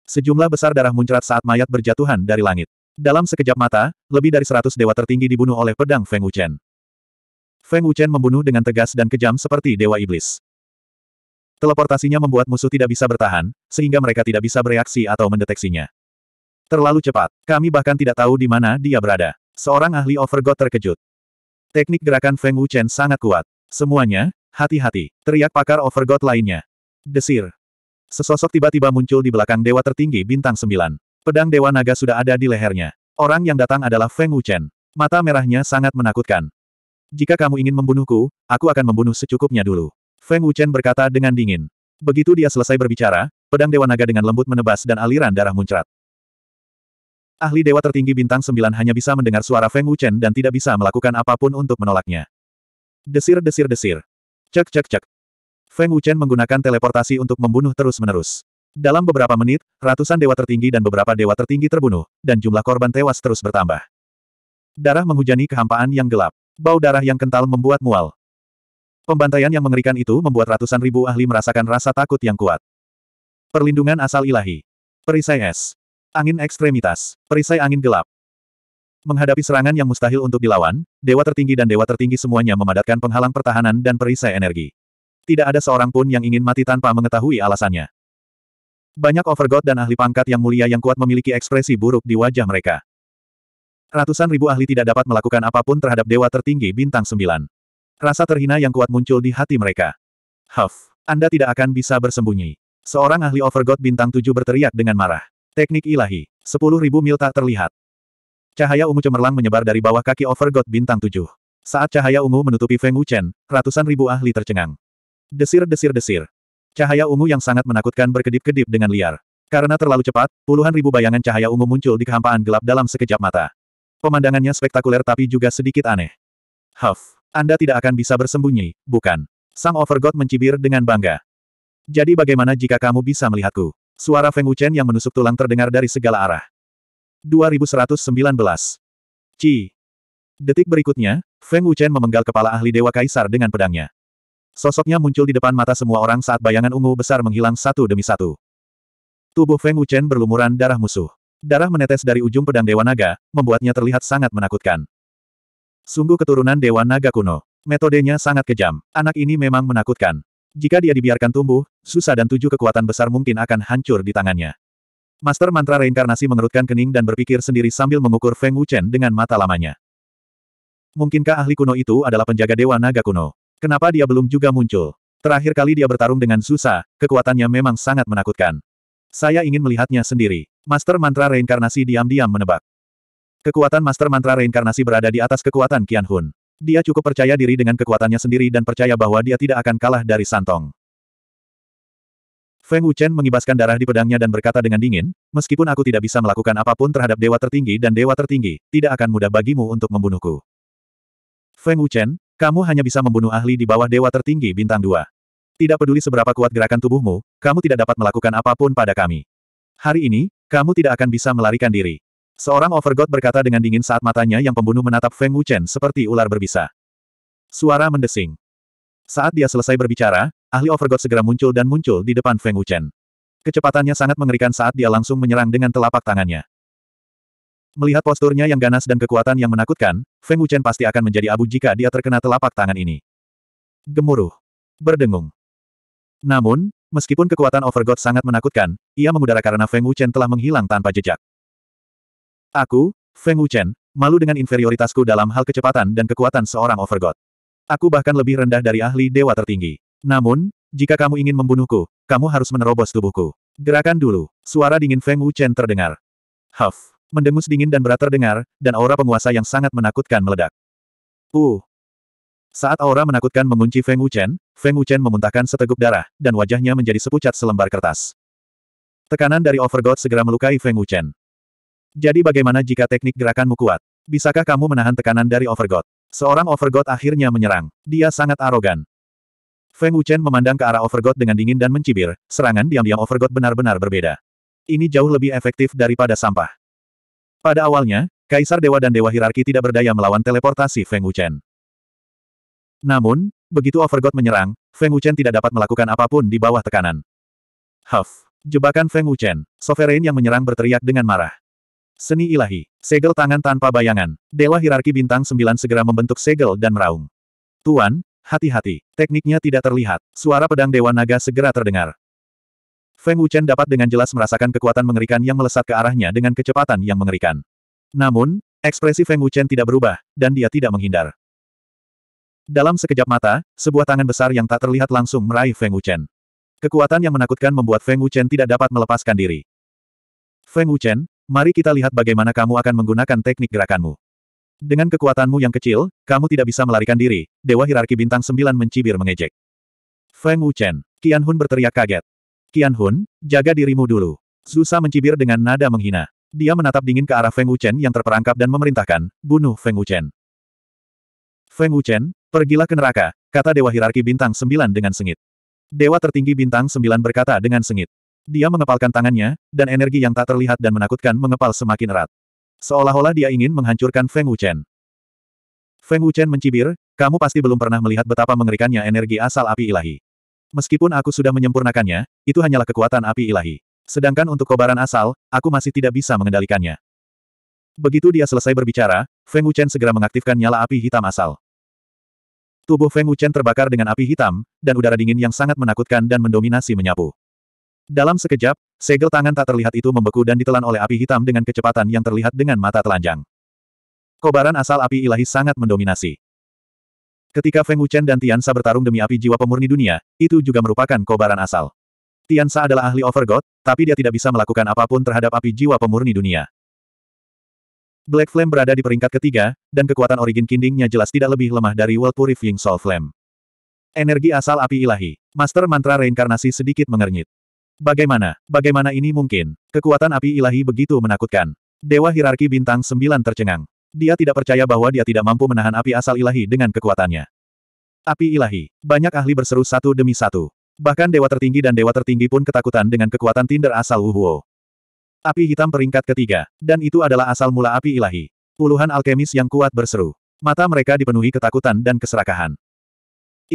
Sejumlah besar darah muncrat saat mayat berjatuhan dari langit. Dalam sekejap mata, lebih dari seratus dewa tertinggi dibunuh oleh pedang Feng Wuchen. Feng Wuchen membunuh dengan tegas dan kejam seperti dewa iblis. Teleportasinya membuat musuh tidak bisa bertahan, sehingga mereka tidak bisa bereaksi atau mendeteksinya. Terlalu cepat. Kami bahkan tidak tahu di mana dia berada. Seorang ahli overgod terkejut. Teknik gerakan Feng wu chen sangat kuat. Semuanya, hati-hati. Teriak pakar overgod lainnya. Desir. Sesosok tiba-tiba muncul di belakang dewa tertinggi bintang sembilan. Pedang dewa naga sudah ada di lehernya. Orang yang datang adalah Feng wu chen Mata merahnya sangat menakutkan. Jika kamu ingin membunuhku, aku akan membunuh secukupnya dulu. Feng wu chen berkata dengan dingin. Begitu dia selesai berbicara, pedang Dewa Naga dengan lembut menebas dan aliran darah muncrat. Ahli Dewa Tertinggi Bintang sembilan hanya bisa mendengar suara Feng Wuchen dan tidak bisa melakukan apapun untuk menolaknya. Desir desir desir. Cek cek cek. Feng Wuchen menggunakan teleportasi untuk membunuh terus-menerus. Dalam beberapa menit, ratusan dewa tertinggi dan beberapa dewa tertinggi terbunuh, dan jumlah korban tewas terus bertambah. Darah menghujani kehampaan yang gelap. Bau darah yang kental membuat mual. Pembantaian yang mengerikan itu membuat ratusan ribu ahli merasakan rasa takut yang kuat. Perlindungan asal ilahi. Perisai es. Angin ekstremitas. Perisai angin gelap. Menghadapi serangan yang mustahil untuk dilawan, dewa tertinggi dan dewa tertinggi semuanya memadatkan penghalang pertahanan dan perisai energi. Tidak ada seorang pun yang ingin mati tanpa mengetahui alasannya. Banyak overgod dan ahli pangkat yang mulia yang kuat memiliki ekspresi buruk di wajah mereka. Ratusan ribu ahli tidak dapat melakukan apapun terhadap dewa tertinggi bintang sembilan. Rasa terhina yang kuat muncul di hati mereka. Huff, Anda tidak akan bisa bersembunyi. Seorang ahli overgod bintang tujuh berteriak dengan marah. Teknik ilahi. 10.000 mil tak terlihat. Cahaya ungu cemerlang menyebar dari bawah kaki Overgod bintang Tujuh. Saat cahaya ungu menutupi Feng Wuchen, ratusan ribu ahli tercengang. Desir-desir-desir. Cahaya ungu yang sangat menakutkan berkedip-kedip dengan liar. Karena terlalu cepat, puluhan ribu bayangan cahaya ungu muncul di kehampaan gelap dalam sekejap mata. Pemandangannya spektakuler tapi juga sedikit aneh. Huff, Anda tidak akan bisa bersembunyi, bukan? Sang Overgod mencibir dengan bangga. Jadi bagaimana jika kamu bisa melihatku? Suara Feng Wuchen yang menusuk tulang terdengar dari segala arah. 2119. Ci. Detik berikutnya, Feng Wuchen memenggal kepala ahli Dewa Kaisar dengan pedangnya. Sosoknya muncul di depan mata semua orang saat bayangan ungu besar menghilang satu demi satu. Tubuh Feng Wuchen berlumuran darah musuh. Darah menetes dari ujung pedang Dewa Naga, membuatnya terlihat sangat menakutkan. Sungguh keturunan Dewa Naga kuno. Metodenya sangat kejam. Anak ini memang menakutkan. Jika dia dibiarkan tumbuh, susah dan tujuh kekuatan besar mungkin akan hancur di tangannya. Master mantra reinkarnasi mengerutkan kening dan berpikir sendiri sambil mengukur Feng Wuchen dengan mata lamanya. Mungkinkah ahli kuno itu adalah penjaga dewa naga kuno? Kenapa dia belum juga muncul? Terakhir kali dia bertarung dengan Susa, kekuatannya memang sangat menakutkan. Saya ingin melihatnya sendiri. Master Mantra Reinkarnasi diam-diam menebak. Kekuatan Master Mantra Reinkarnasi berada di atas kekuatan Qian Hun. Dia cukup percaya diri dengan kekuatannya sendiri dan percaya bahwa dia tidak akan kalah dari Santong. Feng Wuchen mengibaskan darah di pedangnya dan berkata dengan dingin, meskipun aku tidak bisa melakukan apapun terhadap dewa tertinggi dan dewa tertinggi, tidak akan mudah bagimu untuk membunuhku. Feng Wuchen, kamu hanya bisa membunuh ahli di bawah dewa tertinggi bintang dua. Tidak peduli seberapa kuat gerakan tubuhmu, kamu tidak dapat melakukan apapun pada kami. Hari ini, kamu tidak akan bisa melarikan diri. Seorang overgod berkata dengan dingin saat matanya yang pembunuh menatap Feng Wuchen seperti ular berbisa. Suara mendesing. Saat dia selesai berbicara, ahli overgod segera muncul dan muncul di depan Feng Wuchen. Kecepatannya sangat mengerikan saat dia langsung menyerang dengan telapak tangannya. Melihat posturnya yang ganas dan kekuatan yang menakutkan, Feng Wuchen pasti akan menjadi abu jika dia terkena telapak tangan ini. Gemuruh. Berdengung. Namun, meskipun kekuatan overgod sangat menakutkan, ia mengudara karena Feng Wuchen telah menghilang tanpa jejak. Aku, Feng Wuchen, malu dengan inferioritasku dalam hal kecepatan dan kekuatan seorang overgod. Aku bahkan lebih rendah dari ahli dewa tertinggi. Namun, jika kamu ingin membunuhku, kamu harus menerobos tubuhku. Gerakan dulu. Suara dingin Feng Wuchen terdengar. Huff. Mendengus dingin dan berat terdengar, dan aura penguasa yang sangat menakutkan meledak. Uh. Saat aura menakutkan mengunci Feng Wuchen, Feng Wuchen memuntahkan seteguk darah, dan wajahnya menjadi sepucat selembar kertas. Tekanan dari Overgod segera melukai Feng Wuchen. Jadi bagaimana jika teknik gerakanmu kuat? Bisakah kamu menahan tekanan dari Overgod? Seorang Overgod akhirnya menyerang. Dia sangat arogan. Feng Wuchen memandang ke arah Overgod dengan dingin dan mencibir, serangan diam-diam Overgod benar-benar berbeda. Ini jauh lebih efektif daripada sampah. Pada awalnya, Kaisar Dewa dan Dewa Hierarki tidak berdaya melawan teleportasi Feng Wuchen. Namun, begitu Overgod menyerang, Feng Wuchen tidak dapat melakukan apapun di bawah tekanan. Huff! Jebakan Feng Wuchen, Sovereign yang menyerang berteriak dengan marah. Seni ilahi. Segel tangan tanpa bayangan. Dewa hierarki bintang sembilan segera membentuk segel dan meraung. Tuan, hati-hati. Tekniknya tidak terlihat. Suara pedang Dewa Naga segera terdengar. Feng Wuchen dapat dengan jelas merasakan kekuatan mengerikan yang melesat ke arahnya dengan kecepatan yang mengerikan. Namun, ekspresi Feng Wuchen tidak berubah, dan dia tidak menghindar. Dalam sekejap mata, sebuah tangan besar yang tak terlihat langsung meraih Feng Wuchen. Kekuatan yang menakutkan membuat Feng Wuchen tidak dapat melepaskan diri. Feng Wuchen, Mari kita lihat bagaimana kamu akan menggunakan teknik gerakanmu. Dengan kekuatanmu yang kecil, kamu tidak bisa melarikan diri, Dewa Hierarki Bintang 9 mencibir mengejek. Feng Wuchen, Qian Hun berteriak kaget. Qian Hun, jaga dirimu dulu. Zusa mencibir dengan nada menghina. Dia menatap dingin ke arah Feng Wuchen yang terperangkap dan memerintahkan, bunuh Feng Wuchen. Feng Wuchen, pergilah ke neraka, kata Dewa Hierarki Bintang Sembilan dengan sengit. Dewa tertinggi Bintang Sembilan berkata dengan sengit. Dia mengepalkan tangannya, dan energi yang tak terlihat dan menakutkan mengepal semakin erat. Seolah-olah dia ingin menghancurkan Feng Wuchen. Feng Wuchen mencibir, kamu pasti belum pernah melihat betapa mengerikannya energi asal api ilahi. Meskipun aku sudah menyempurnakannya, itu hanyalah kekuatan api ilahi. Sedangkan untuk kobaran asal, aku masih tidak bisa mengendalikannya. Begitu dia selesai berbicara, Feng Wuchen segera mengaktifkan nyala api hitam asal. Tubuh Feng Wuchen terbakar dengan api hitam, dan udara dingin yang sangat menakutkan dan mendominasi menyapu. Dalam sekejap, segel tangan tak terlihat itu membeku dan ditelan oleh api hitam dengan kecepatan yang terlihat dengan mata telanjang. Kobaran asal api ilahi sangat mendominasi. Ketika Feng Wuchen dan Tiansa bertarung demi api jiwa pemurni dunia, itu juga merupakan kobaran asal. Tiansa adalah ahli Overgod, tapi dia tidak bisa melakukan apapun terhadap api jiwa pemurni dunia. Black Flame berada di peringkat ketiga, dan kekuatan origin kindingnya jelas tidak lebih lemah dari World Purifying Soul Flame. Energi asal api ilahi. Master mantra reinkarnasi sedikit mengernyit. Bagaimana, bagaimana ini mungkin? Kekuatan api ilahi begitu menakutkan. Dewa hierarki bintang sembilan tercengang. Dia tidak percaya bahwa dia tidak mampu menahan api asal ilahi dengan kekuatannya. Api ilahi. Banyak ahli berseru satu demi satu. Bahkan dewa tertinggi dan dewa tertinggi pun ketakutan dengan kekuatan Tinder asal Wuhuo. Api hitam peringkat ketiga. Dan itu adalah asal mula api ilahi. Puluhan alkemis yang kuat berseru. Mata mereka dipenuhi ketakutan dan keserakahan.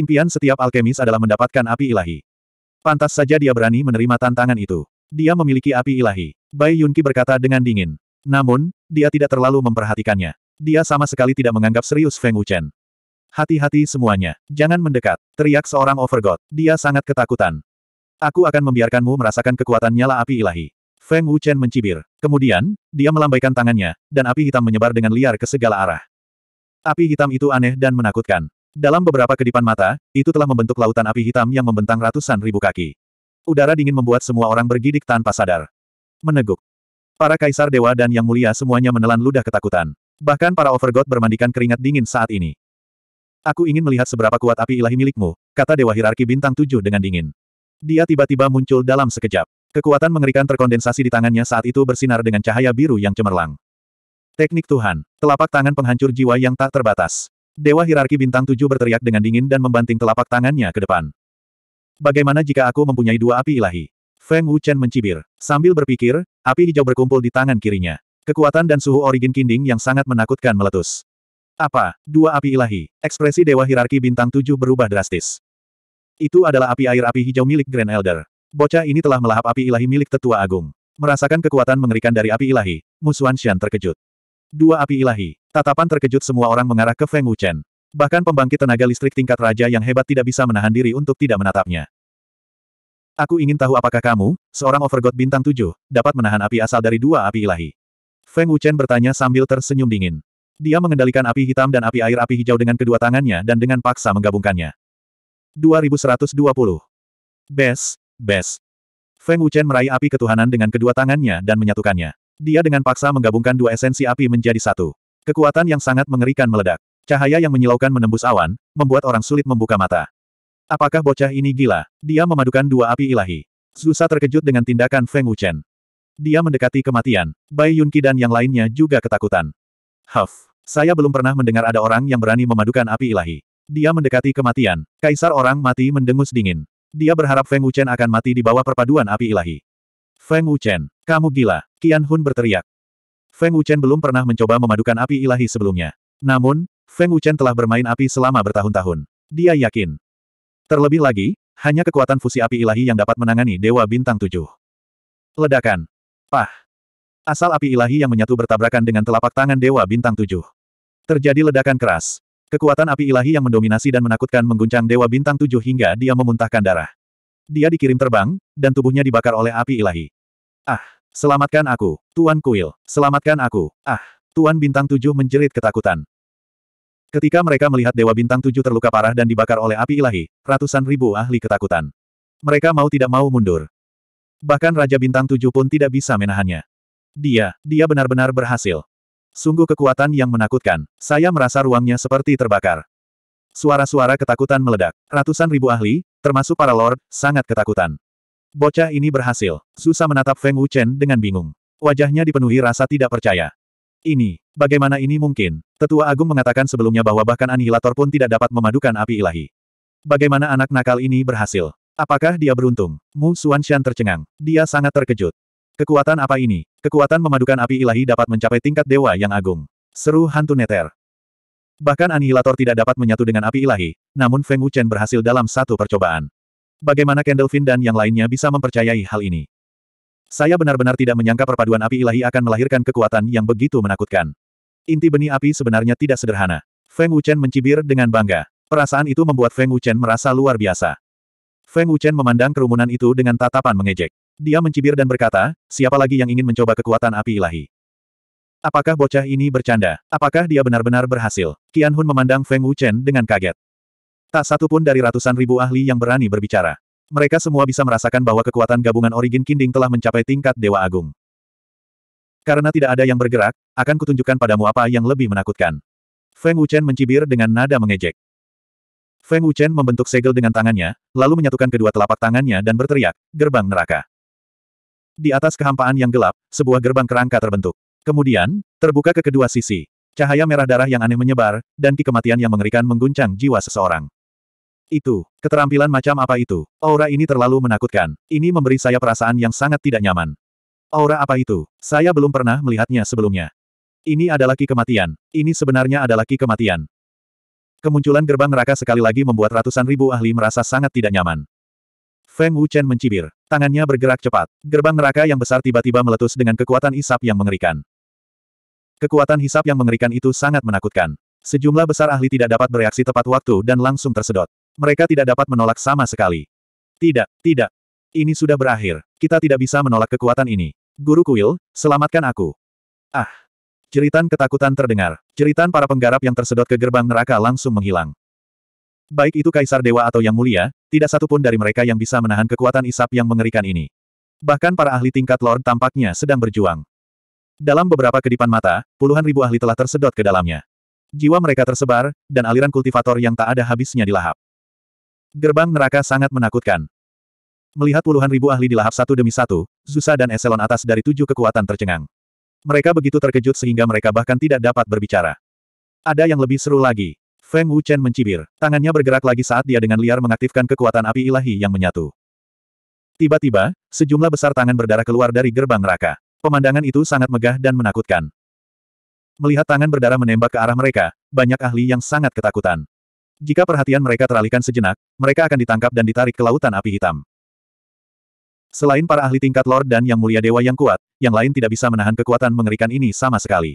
Impian setiap alkemis adalah mendapatkan api ilahi. Pantas saja dia berani menerima tantangan itu. Dia memiliki api ilahi. Bai Yunqi berkata dengan dingin. Namun, dia tidak terlalu memperhatikannya. Dia sama sekali tidak menganggap serius Feng Wuchen. Hati-hati semuanya. Jangan mendekat. Teriak seorang overgod. Dia sangat ketakutan. Aku akan membiarkanmu merasakan kekuatan nyala api ilahi. Feng Wuchen mencibir. Kemudian, dia melambaikan tangannya, dan api hitam menyebar dengan liar ke segala arah. Api hitam itu aneh dan menakutkan. Dalam beberapa kedipan mata, itu telah membentuk lautan api hitam yang membentang ratusan ribu kaki. Udara dingin membuat semua orang bergidik tanpa sadar. Meneguk. Para kaisar dewa dan yang mulia semuanya menelan ludah ketakutan. Bahkan para overgod bermandikan keringat dingin saat ini. Aku ingin melihat seberapa kuat api ilahi milikmu, kata dewa hierarki bintang tujuh dengan dingin. Dia tiba-tiba muncul dalam sekejap. Kekuatan mengerikan terkondensasi di tangannya saat itu bersinar dengan cahaya biru yang cemerlang. Teknik Tuhan, telapak tangan penghancur jiwa yang tak terbatas. Dewa hierarki bintang tujuh berteriak dengan dingin dan membanting telapak tangannya ke depan. Bagaimana jika aku mempunyai dua api ilahi? Feng Wuchen mencibir. Sambil berpikir, api hijau berkumpul di tangan kirinya. Kekuatan dan suhu origin kinding yang sangat menakutkan meletus. Apa? Dua api ilahi. Ekspresi Dewa Hierarki Bintang Tujuh berubah drastis. Itu adalah api air api hijau milik Grand Elder. Bocah ini telah melahap api ilahi milik Tetua Agung. Merasakan kekuatan mengerikan dari api ilahi, Musuan Xian terkejut. Dua api ilahi. Tatapan terkejut semua orang mengarah ke Feng Wuchen. Bahkan pembangkit tenaga listrik tingkat raja yang hebat tidak bisa menahan diri untuk tidak menatapnya. Aku ingin tahu apakah kamu, seorang overgod bintang tujuh, dapat menahan api asal dari dua api ilahi. Feng Wuchen bertanya sambil tersenyum dingin. Dia mengendalikan api hitam dan api air api hijau dengan kedua tangannya dan dengan paksa menggabungkannya. 2120. Bes, bes. Feng Wuchen meraih api ketuhanan dengan kedua tangannya dan menyatukannya. Dia dengan paksa menggabungkan dua esensi api menjadi satu. Kekuatan yang sangat mengerikan meledak. Cahaya yang menyilaukan menembus awan, membuat orang sulit membuka mata. Apakah bocah ini gila? Dia memadukan dua api ilahi. Zusa terkejut dengan tindakan Feng Wuchen. Dia mendekati kematian. Bai Yunqi dan yang lainnya juga ketakutan. Huff. Saya belum pernah mendengar ada orang yang berani memadukan api ilahi. Dia mendekati kematian. Kaisar orang mati mendengus dingin. Dia berharap Feng Wuchen akan mati di bawah perpaduan api ilahi. Feng Wuchen, kamu gila, Qian Hun berteriak. Feng Wuchen belum pernah mencoba memadukan api ilahi sebelumnya. Namun, Feng Wuchen telah bermain api selama bertahun-tahun. Dia yakin. Terlebih lagi, hanya kekuatan fusi api ilahi yang dapat menangani Dewa Bintang Tujuh. Ledakan. Pah. Asal api ilahi yang menyatu bertabrakan dengan telapak tangan Dewa Bintang Tujuh. Terjadi ledakan keras. Kekuatan api ilahi yang mendominasi dan menakutkan mengguncang Dewa Bintang Tujuh hingga dia memuntahkan darah. Dia dikirim terbang, dan tubuhnya dibakar oleh api ilahi. Ah! Selamatkan aku, Tuan Kuil. Selamatkan aku. Ah, Tuan Bintang Tujuh menjerit ketakutan. Ketika mereka melihat Dewa Bintang Tujuh terluka parah dan dibakar oleh api ilahi, ratusan ribu ahli ketakutan. Mereka mau tidak mau mundur. Bahkan Raja Bintang Tujuh pun tidak bisa menahannya. Dia, dia benar-benar berhasil. Sungguh kekuatan yang menakutkan. Saya merasa ruangnya seperti terbakar. Suara-suara ketakutan meledak. Ratusan ribu ahli, termasuk para lord, sangat ketakutan. Bocah ini berhasil. Susah menatap Feng Wuchen dengan bingung. Wajahnya dipenuhi rasa tidak percaya. Ini, bagaimana ini mungkin? Tetua Agung mengatakan sebelumnya bahwa bahkan anihilator pun tidak dapat memadukan api ilahi. Bagaimana anak nakal ini berhasil? Apakah dia beruntung? Mu Xuanshan tercengang. Dia sangat terkejut. Kekuatan apa ini? Kekuatan memadukan api ilahi dapat mencapai tingkat dewa yang agung. Seru hantu neter. Bahkan anihilator tidak dapat menyatu dengan api ilahi, namun Feng Wuchen berhasil dalam satu percobaan bagaimana Kendelvin dan yang lainnya bisa mempercayai hal ini. Saya benar-benar tidak menyangka perpaduan api ilahi akan melahirkan kekuatan yang begitu menakutkan. Inti benih api sebenarnya tidak sederhana. Feng Wuchen mencibir dengan bangga. Perasaan itu membuat Feng Wuchen merasa luar biasa. Feng Wuchen memandang kerumunan itu dengan tatapan mengejek. Dia mencibir dan berkata, siapa lagi yang ingin mencoba kekuatan api ilahi? Apakah bocah ini bercanda? Apakah dia benar-benar berhasil? Qian Hun memandang Feng Wuchen dengan kaget. Tak satu pun dari ratusan ribu ahli yang berani berbicara. Mereka semua bisa merasakan bahwa kekuatan gabungan origin Kinding telah mencapai tingkat Dewa Agung. Karena tidak ada yang bergerak, akan kutunjukkan padamu apa yang lebih menakutkan. Feng Wuchen mencibir dengan nada mengejek. Feng Wuchen membentuk segel dengan tangannya, lalu menyatukan kedua telapak tangannya dan berteriak, gerbang neraka. Di atas kehampaan yang gelap, sebuah gerbang kerangka terbentuk. Kemudian, terbuka ke kedua sisi. Cahaya merah darah yang aneh menyebar, dan kematian yang mengerikan mengguncang jiwa seseorang. Itu, keterampilan macam apa itu? Aura ini terlalu menakutkan. Ini memberi saya perasaan yang sangat tidak nyaman. Aura apa itu? Saya belum pernah melihatnya sebelumnya. Ini adalah ki kematian. Ini sebenarnya adalah ki kematian. Kemunculan gerbang neraka sekali lagi membuat ratusan ribu ahli merasa sangat tidak nyaman. Feng Wuchen mencibir. Tangannya bergerak cepat. Gerbang neraka yang besar tiba-tiba meletus dengan kekuatan isap yang mengerikan. Kekuatan hisap yang mengerikan itu sangat menakutkan. Sejumlah besar ahli tidak dapat bereaksi tepat waktu dan langsung tersedot. Mereka tidak dapat menolak sama sekali. Tidak, tidak. Ini sudah berakhir. Kita tidak bisa menolak kekuatan ini. Guru Kuil, selamatkan aku. Ah. Jeritan ketakutan terdengar. Jeritan para penggarap yang tersedot ke gerbang neraka langsung menghilang. Baik itu Kaisar Dewa atau Yang Mulia, tidak satupun dari mereka yang bisa menahan kekuatan isap yang mengerikan ini. Bahkan para ahli tingkat Lord tampaknya sedang berjuang. Dalam beberapa kedipan mata, puluhan ribu ahli telah tersedot ke dalamnya. Jiwa mereka tersebar, dan aliran kultivator yang tak ada habisnya dilahap. Gerbang neraka sangat menakutkan. Melihat puluhan ribu ahli dilahap satu demi satu, Zusa dan eselon atas dari tujuh kekuatan tercengang. Mereka begitu terkejut sehingga mereka bahkan tidak dapat berbicara. Ada yang lebih seru lagi. Feng Wuchen mencibir. Tangannya bergerak lagi saat dia dengan liar mengaktifkan kekuatan api ilahi yang menyatu. Tiba-tiba, sejumlah besar tangan berdarah keluar dari gerbang neraka. Pemandangan itu sangat megah dan menakutkan. Melihat tangan berdarah menembak ke arah mereka, banyak ahli yang sangat ketakutan. Jika perhatian mereka teralihkan sejenak, mereka akan ditangkap dan ditarik ke lautan api hitam. Selain para ahli tingkat Lord dan Yang Mulia Dewa yang kuat, yang lain tidak bisa menahan kekuatan mengerikan ini sama sekali.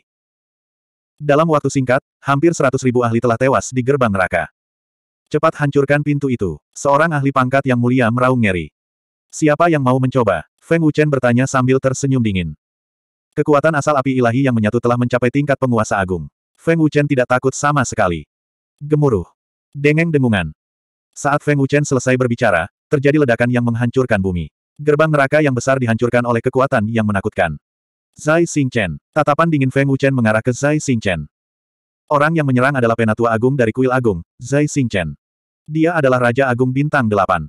Dalam waktu singkat, hampir seratus ribu ahli telah tewas di gerbang neraka. Cepat hancurkan pintu itu. Seorang ahli pangkat yang mulia meraung ngeri. Siapa yang mau mencoba? Feng Wuchen bertanya sambil tersenyum dingin. Kekuatan asal api ilahi yang menyatu telah mencapai tingkat penguasa agung. Feng Wuchen tidak takut sama sekali. Gemuruh. Dengeng-dengungan. Saat Feng Wuchen selesai berbicara, terjadi ledakan yang menghancurkan bumi. Gerbang neraka yang besar dihancurkan oleh kekuatan yang menakutkan. Zai Xingchen. Tatapan dingin Feng Wuchen mengarah ke Zai Xingchen. Orang yang menyerang adalah penatua agung dari kuil agung, Zai Xingchen. Dia adalah Raja Agung Bintang Delapan.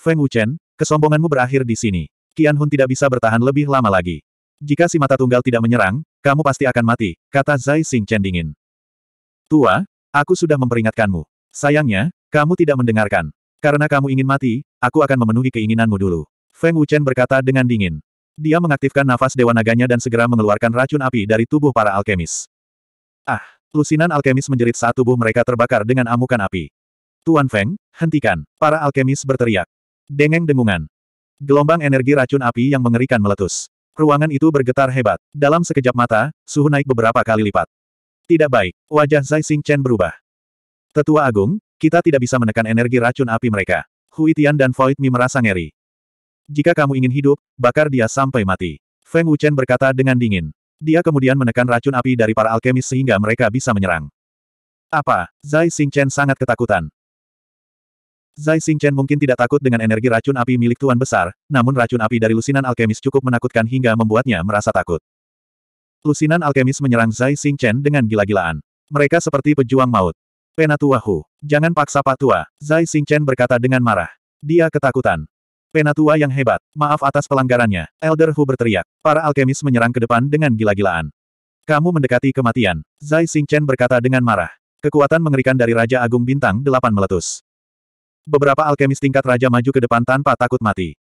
Feng Wuchen, kesombonganmu berakhir di sini. Qian Hun tidak bisa bertahan lebih lama lagi. Jika si mata tunggal tidak menyerang, kamu pasti akan mati, kata Zai Xingchen dingin. Tua, aku sudah memperingatkanmu. Sayangnya, kamu tidak mendengarkan. Karena kamu ingin mati, aku akan memenuhi keinginanmu dulu. Feng Wuchen berkata dengan dingin. Dia mengaktifkan nafas dewa naganya dan segera mengeluarkan racun api dari tubuh para alkemis. Ah, lusinan alkemis menjerit saat tubuh mereka terbakar dengan amukan api. Tuan Feng, hentikan. Para alkemis berteriak. Dengeng dengungan. Gelombang energi racun api yang mengerikan meletus. Ruangan itu bergetar hebat. Dalam sekejap mata, suhu naik beberapa kali lipat. Tidak baik, wajah Zai Xing Chen berubah. Tetua Agung, kita tidak bisa menekan energi racun api mereka. Hui Tian dan Void Mi merasa ngeri. Jika kamu ingin hidup, bakar dia sampai mati. Feng Wuchen berkata dengan dingin. Dia kemudian menekan racun api dari para alkemis sehingga mereka bisa menyerang. Apa? Zai Xingchen sangat ketakutan. Zai Xingchen mungkin tidak takut dengan energi racun api milik Tuan Besar, namun racun api dari lusinan alkemis cukup menakutkan hingga membuatnya merasa takut. Lusinan alkemis menyerang Zai Xingchen dengan gila-gilaan. Mereka seperti pejuang maut. Penatua Hu, jangan paksa Pak Tua, Zai Xingchen berkata dengan marah. Dia ketakutan. Penatua yang hebat, maaf atas pelanggarannya, Elder Hu berteriak. Para alkemis menyerang ke depan dengan gila-gilaan. Kamu mendekati kematian, Zai Xingchen berkata dengan marah. Kekuatan mengerikan dari Raja Agung Bintang 8 meletus. Beberapa alkemis tingkat raja maju ke depan tanpa takut mati.